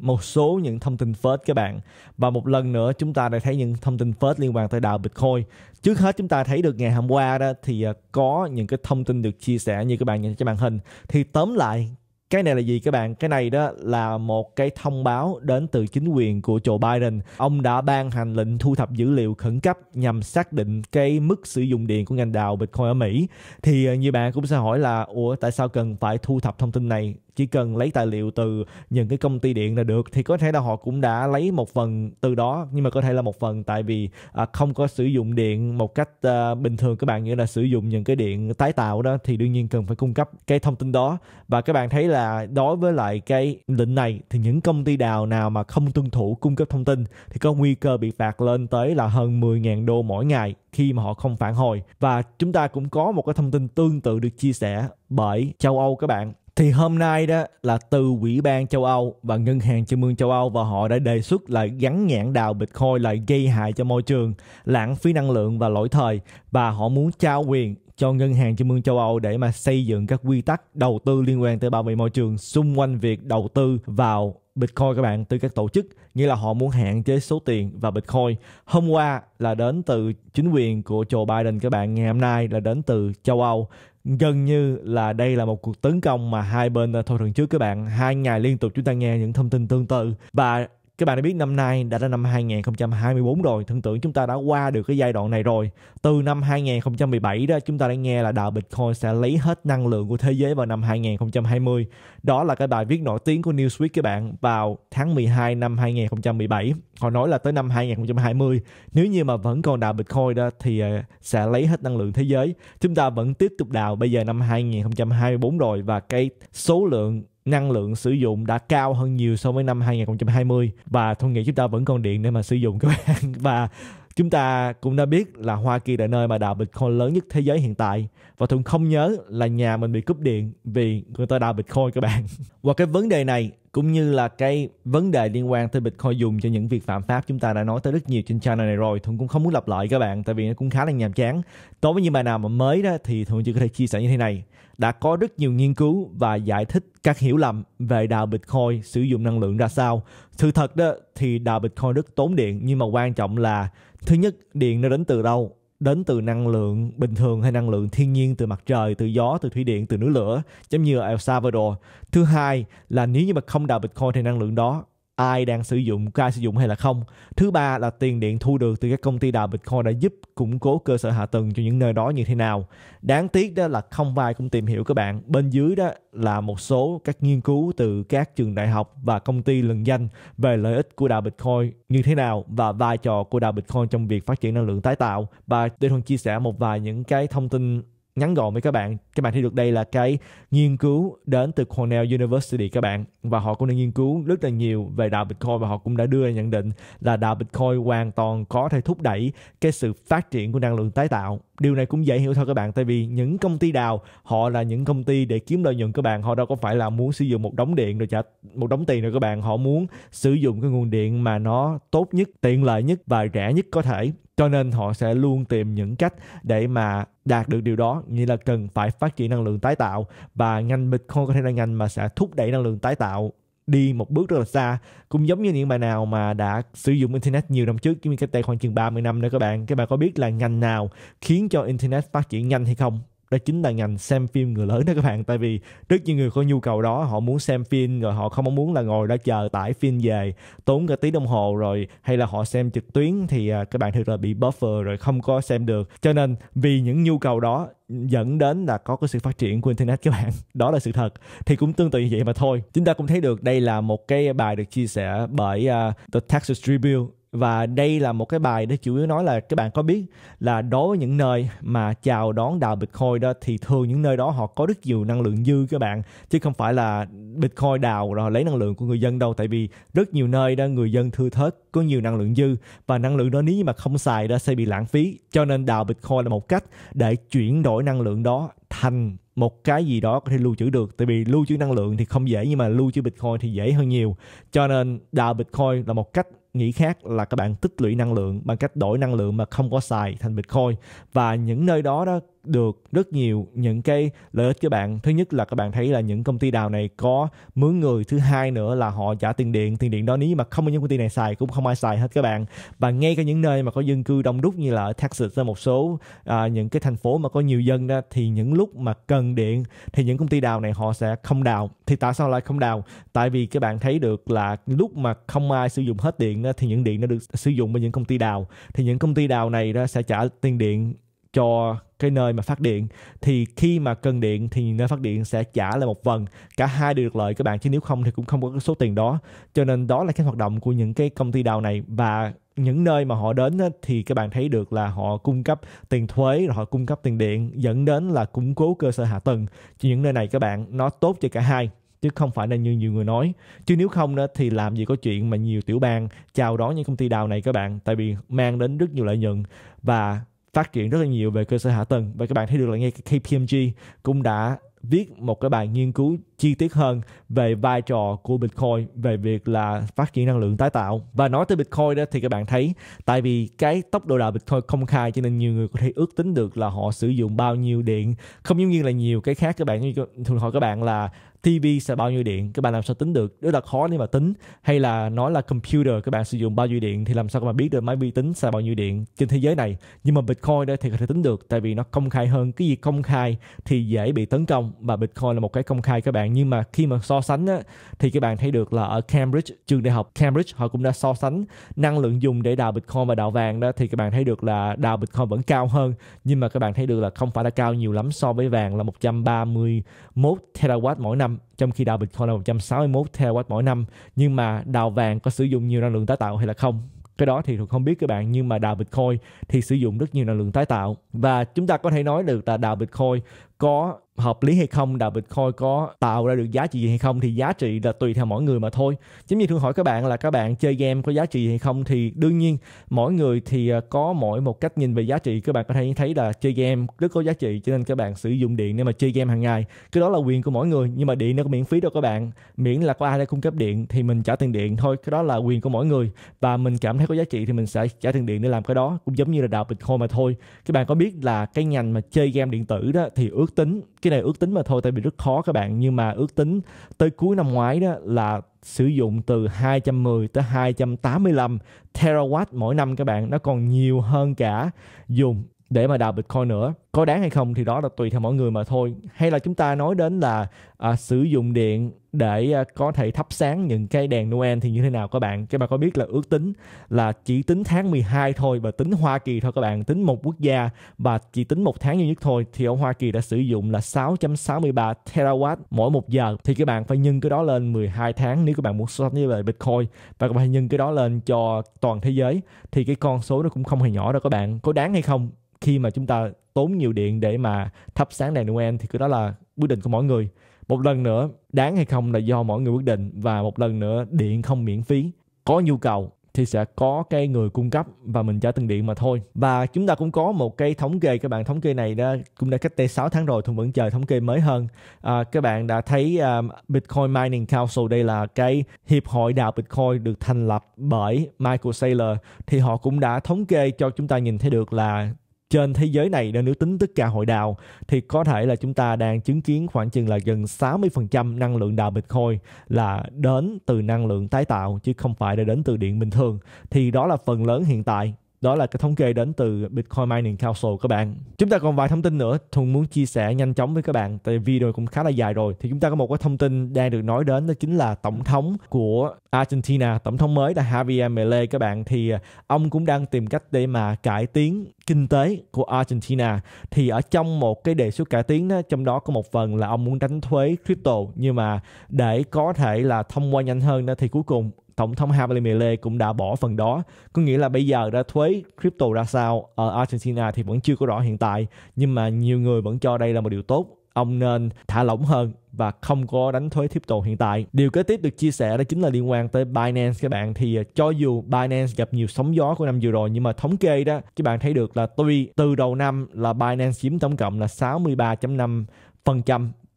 một số những thông tin phết các bạn và một lần nữa chúng ta đã thấy những thông tin phết liên quan tới đạo Bitcoin trước hết chúng ta thấy được ngày hôm qua đó thì à, có những cái thông tin được chia sẻ như các bạn nhìn trên màn hình thì tóm lại cái này là gì các bạn cái này đó là một cái thông báo đến từ chính quyền của Joe Biden ông đã ban hành lệnh thu thập dữ liệu khẩn cấp nhằm xác định cái mức sử dụng điện của ngành đào Bitcoin ở Mỹ thì à, như bạn cũng sẽ hỏi là ủa tại sao cần phải thu thập thông tin này chỉ cần lấy tài liệu từ những cái công ty điện là được thì có thể là họ cũng đã lấy một phần từ đó nhưng mà có thể là một phần tại vì à, không có sử dụng điện một cách à, bình thường các bạn nghĩa là sử dụng những cái điện tái tạo đó thì đương nhiên cần phải cung cấp cái thông tin đó và các bạn thấy là đối với lại cái lệnh này thì những công ty đào nào mà không tuân thủ cung cấp thông tin thì có nguy cơ bị phạt lên tới là hơn 10.000 đô mỗi ngày khi mà họ không phản hồi và chúng ta cũng có một cái thông tin tương tự được chia sẻ bởi châu Âu các bạn thì hôm nay đó là từ Ủy ban châu Âu và Ngân hàng Trung ương châu Âu và họ đã đề xuất là gắn nhãn đào Bitcoin là gây hại cho môi trường, lãng phí năng lượng và lỗi thời và họ muốn trao quyền cho Ngân hàng Trung ương châu Âu để mà xây dựng các quy tắc đầu tư liên quan tới bảo vệ môi trường xung quanh việc đầu tư vào Bitcoin các bạn từ các tổ chức như là họ muốn hạn chế số tiền và Bitcoin. Hôm qua là đến từ chính quyền của Joe Biden các bạn, ngày hôm nay là đến từ châu Âu gần như là đây là một cuộc tấn công mà hai bên thỏa thuận trước các bạn hai ngày liên tục chúng ta nghe những thông tin tương tự và các bạn đã biết năm nay đã là năm 2024 rồi, thần tượng chúng ta đã qua được cái giai đoạn này rồi. Từ năm 2017 đó chúng ta đã nghe là đạo Bitcoin sẽ lấy hết năng lượng của thế giới vào năm 2020. Đó là cái bài viết nổi tiếng của Newsweek các bạn vào tháng 12 năm 2017. Họ nói là tới năm 2020 nếu như mà vẫn còn đào Bitcoin đó thì ờ, sẽ lấy hết năng lượng thế giới. Chúng ta vẫn tiếp tục đào bây giờ năm 2024 rồi và cái số lượng năng lượng sử dụng đã cao hơn nhiều so với năm 2020 và tôi nghĩ chúng ta vẫn còn điện để mà sử dụng các bạn [LAUGHS] và chúng ta cũng đã biết là Hoa Kỳ là nơi mà đạo Bitcoin lớn nhất thế giới hiện tại và tôi không nhớ là nhà mình bị cúp điện vì người ta đạo Bitcoin các bạn. [LAUGHS] Và cái vấn đề này cũng như là cái vấn đề liên quan tới Bitcoin dùng cho những việc phạm pháp chúng ta đã nói tới rất nhiều trên channel này rồi Thuận cũng không muốn lặp lại các bạn tại vì nó cũng khá là nhàm chán tối với những bài nào mà mới đó thì Thuận chỉ có thể chia sẻ như thế này đã có rất nhiều nghiên cứu và giải thích các hiểu lầm về đào Bitcoin sử dụng năng lượng ra sao sự thật đó thì đào Bitcoin rất tốn điện nhưng mà quan trọng là thứ nhất điện nó đến từ đâu đến từ năng lượng bình thường hay năng lượng thiên nhiên từ mặt trời, từ gió, từ thủy điện, từ núi lửa, giống như ở El Salvador. Thứ hai là nếu như mà không đào Bitcoin thì năng lượng đó ai đang sử dụng, có ai sử dụng hay là không. Thứ ba là tiền điện thu được từ các công ty đào Bitcoin đã giúp củng cố cơ sở hạ tầng cho những nơi đó như thế nào. Đáng tiếc đó là không ai cũng tìm hiểu các bạn. Bên dưới đó là một số các nghiên cứu từ các trường đại học và công ty lừng danh về lợi ích của đào Bitcoin như thế nào và vai trò của đào Bitcoin trong việc phát triển năng lượng tái tạo. Và tôi Thuần chia sẻ một vài những cái thông tin ngắn gọn với các bạn các bạn thấy được đây là cái nghiên cứu đến từ Cornell University các bạn và họ cũng đã nghiên cứu rất là nhiều về đạo Bitcoin và họ cũng đã đưa ra nhận định là đạo Bitcoin hoàn toàn có thể thúc đẩy cái sự phát triển của năng lượng tái tạo điều này cũng dễ hiểu thôi các bạn tại vì những công ty đào họ là những công ty để kiếm lợi nhuận các bạn họ đâu có phải là muốn sử dụng một đống điện rồi trả một đống tiền rồi các bạn họ muốn sử dụng cái nguồn điện mà nó tốt nhất tiện lợi nhất và rẻ nhất có thể cho nên họ sẽ luôn tìm những cách để mà đạt được điều đó như là cần phải phát triển năng lượng tái tạo và ngành bitcoin có thể là ngành mà sẽ thúc đẩy năng lượng tái tạo đi một bước rất là xa cũng giống như những bạn nào mà đã sử dụng internet nhiều năm trước giống như cách đây khoảng chừng 30 năm nữa các bạn các bạn có biết là ngành nào khiến cho internet phát triển nhanh hay không đó chính là ngành xem phim người lớn đó các bạn tại vì rất nhiều người có nhu cầu đó họ muốn xem phim rồi họ không muốn là ngồi đó chờ tải phim về tốn cả tí đồng hồ rồi hay là họ xem trực tuyến thì à, các bạn thực là bị buffer rồi không có xem được cho nên vì những nhu cầu đó dẫn đến là có cái sự phát triển của internet các bạn [LAUGHS] đó là sự thật thì cũng tương tự như vậy mà thôi chúng ta cũng thấy được đây là một cái bài được chia sẻ bởi uh, the Texas Tribune và đây là một cái bài để chủ yếu nói là các bạn có biết là đối với những nơi mà chào đón đạo Bitcoin đó thì thường những nơi đó họ có rất nhiều năng lượng dư các bạn chứ không phải là Bitcoin đào rồi lấy năng lượng của người dân đâu tại vì rất nhiều nơi đó người dân thưa thớt có nhiều năng lượng dư và năng lượng đó nếu như mà không xài đó sẽ bị lãng phí cho nên đào Bitcoin là một cách để chuyển đổi năng lượng đó thành một cái gì đó có thể lưu trữ được tại vì lưu trữ năng lượng thì không dễ nhưng mà lưu trữ bitcoin thì dễ hơn nhiều cho nên đào bitcoin là một cách nghĩ khác là các bạn tích lũy năng lượng bằng cách đổi năng lượng mà không có xài thành bitcoin và những nơi đó đó được rất nhiều những cái lợi ích cho bạn thứ nhất là các bạn thấy là những công ty đào này có mướn người thứ hai nữa là họ trả tiền điện tiền điện đó nếu mà không có những công ty này xài cũng không ai xài hết các bạn và ngay cả những nơi mà có dân cư đông đúc như là ở Texas hay một số à, những cái thành phố mà có nhiều dân đó thì những lúc mà cần điện thì những công ty đào này họ sẽ không đào thì tại sao lại không đào tại vì các bạn thấy được là lúc mà không ai sử dụng hết điện điện thì những điện nó được sử dụng bởi những công ty đào thì những công ty đào này nó sẽ trả tiền điện cho cái nơi mà phát điện thì khi mà cần điện thì nơi phát điện sẽ trả lại một phần cả hai đều được lợi các bạn chứ nếu không thì cũng không có cái số tiền đó cho nên đó là cái hoạt động của những cái công ty đào này và những nơi mà họ đến thì các bạn thấy được là họ cung cấp tiền thuế rồi họ cung cấp tiền điện dẫn đến là củng cố cơ sở hạ tầng cho những nơi này các bạn nó tốt cho cả hai chứ không phải là như nhiều người nói chứ nếu không đó thì làm gì có chuyện mà nhiều tiểu bang chào đón những công ty đào này các bạn tại vì mang đến rất nhiều lợi nhuận và phát triển rất là nhiều về cơ sở hạ tầng và các bạn thấy được là ngay KPMG cũng đã viết một cái bài nghiên cứu chi tiết hơn về vai trò của Bitcoin về việc là phát triển năng lượng tái tạo và nói tới Bitcoin đó thì các bạn thấy tại vì cái tốc độ đào Bitcoin công khai cho nên nhiều người có thể ước tính được là họ sử dụng bao nhiêu điện không giống như là nhiều cái khác các bạn thường hỏi các bạn là TV sẽ bao nhiêu điện các bạn làm sao tính được rất là khó để mà tính hay là nói là computer các bạn sử dụng bao nhiêu điện thì làm sao các bạn biết được máy vi tính xài bao nhiêu điện trên thế giới này nhưng mà Bitcoin đây thì có thể tính được tại vì nó công khai hơn cái gì công khai thì dễ bị tấn công và Bitcoin là một cái công khai các bạn nhưng mà khi mà so sánh á, thì các bạn thấy được là ở Cambridge trường đại học Cambridge họ cũng đã so sánh năng lượng dùng để đào Bitcoin và đào vàng đó thì các bạn thấy được là đào Bitcoin vẫn cao hơn nhưng mà các bạn thấy được là không phải là cao nhiều lắm so với vàng là 131 terawatt mỗi năm năm, trong khi đạo Bitcoin là 161 terawatt mỗi năm. Nhưng mà đào vàng có sử dụng nhiều năng lượng tái tạo hay là không? cái đó thì thuộc không biết các bạn nhưng mà đào Bitcoin thì sử dụng rất nhiều năng lượng tái tạo và chúng ta có thể nói được là đào Bitcoin có hợp lý hay không đạo Bitcoin có tạo ra được giá trị gì hay không thì giá trị là tùy theo mỗi người mà thôi. chính như thường hỏi các bạn là các bạn chơi game có giá trị gì hay không thì đương nhiên mỗi người thì à, có mỗi một cách nhìn về giá trị các bạn có thể thấy là chơi game rất có giá trị cho nên các bạn sử dụng điện để mà chơi game hàng ngày. Cái đó là quyền của mỗi người nhưng mà điện nó có miễn phí đâu các bạn. Miễn là có ai đã cung cấp điện thì mình trả tiền điện thôi. Cái đó là quyền của mỗi người và mình cảm thấy có giá trị thì mình sẽ trả tiền điện để làm cái đó cũng giống như là đạo Bitcoin mà thôi. Các bạn có biết là cái ngành mà chơi game điện tử đó thì ước tính cái cái này ước tính mà thôi tại vì rất khó các bạn nhưng mà ước tính tới cuối năm ngoái đó là sử dụng từ 210 tới 285 terawatt mỗi năm các bạn nó còn nhiều hơn cả dùng để mà đào Bitcoin nữa. Có đáng hay không thì đó là tùy theo mọi người mà thôi. Hay là chúng ta nói đến là à, sử dụng điện để à, có thể thắp sáng những cái đèn Noel thì như thế nào các bạn? Các bạn có biết là ước tính là chỉ tính tháng 12 thôi và tính Hoa Kỳ thôi các bạn, tính một quốc gia và chỉ tính một tháng duy nhất thôi thì ở Hoa Kỳ đã sử dụng là 6.63 terawatt mỗi một giờ thì các bạn phải nhân cái đó lên 12 tháng nếu các bạn muốn so sánh với Bitcoin và các bạn nhân cái đó lên cho toàn thế giới thì cái con số nó cũng không hề nhỏ đâu các bạn. Có đáng hay không? khi mà chúng ta tốn nhiều điện để mà thắp sáng đèn Noel thì cái đó là quyết định của mỗi người một lần nữa đáng hay không là do mỗi người quyết định và một lần nữa điện không miễn phí có nhu cầu thì sẽ có cái người cung cấp và mình trả từng điện mà thôi và chúng ta cũng có một cái thống kê các bạn thống kê này đã cũng đã cách đây 6 tháng rồi thôi vẫn chờ thống kê mới hơn à, các bạn đã thấy um, Bitcoin Mining Council đây là cái hiệp hội đào Bitcoin được thành lập bởi Michael Saylor thì họ cũng đã thống kê cho chúng ta nhìn thấy được là trên thế giới này nếu tính tất cả hội đào thì có thể là chúng ta đang chứng kiến khoảng chừng là gần 60% năng lượng đào bịt Bitcoin là đến từ năng lượng tái tạo chứ không phải là đến từ điện bình thường thì đó là phần lớn hiện tại đó là cái thống kê đến từ Bitcoin Mining Council các bạn. Chúng ta còn vài thông tin nữa Thuần muốn chia sẻ nhanh chóng với các bạn tại video cũng khá là dài rồi. Thì chúng ta có một cái thông tin đang được nói đến đó chính là tổng thống của Argentina, tổng thống mới là Javier Milei các bạn thì à, ông cũng đang tìm cách để mà cải tiến kinh tế của Argentina thì ở trong một cái đề xuất cải tiến đó, trong đó có một phần là ông muốn đánh thuế crypto nhưng mà để có thể là thông qua nhanh hơn đó thì cuối cùng Tổng thống Javier cũng đã bỏ phần đó. Có nghĩa là bây giờ đã thuế crypto ra sao ở Argentina thì vẫn chưa có rõ hiện tại. Nhưng mà nhiều người vẫn cho đây là một điều tốt. Ông nên thả lỏng hơn và không có đánh thuế crypto hiện tại. Điều kế tiếp được chia sẻ đó chính là liên quan tới Binance các bạn thì à, cho dù Binance gặp nhiều sóng gió của năm vừa rồi nhưng mà thống kê đó các bạn thấy được là tuy từ đầu năm là Binance chiếm tổng cộng là 63.5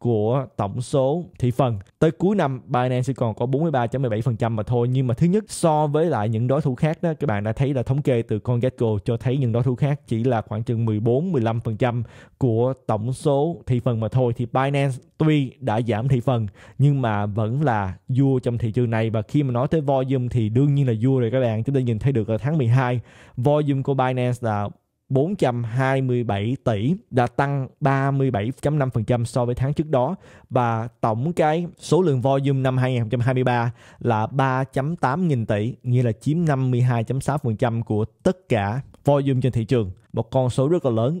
của tổng số thị phần. Tới cuối năm Binance sẽ còn có 43.17% mà thôi. Nhưng mà thứ nhất so với lại những đối thủ khác đó các bạn đã thấy là thống kê từ CoinGecko cho thấy những đối thủ khác chỉ là khoảng chừng 14-15% của tổng số thị phần mà thôi. Thì Binance tuy đã giảm thị phần nhưng mà vẫn là vua trong thị trường này và khi mà nói tới volume thì đương nhiên là vua rồi các bạn. Chúng ta nhìn thấy được ở tháng 12 volume của Binance là 427 tỷ đã tăng 37.5% so với tháng trước đó và tổng cái số lượng volume năm 2023 là 3.8 nghìn tỷ, nghĩa là chiếm 52.6% của tất cả volume trên thị trường, một con số rất là lớn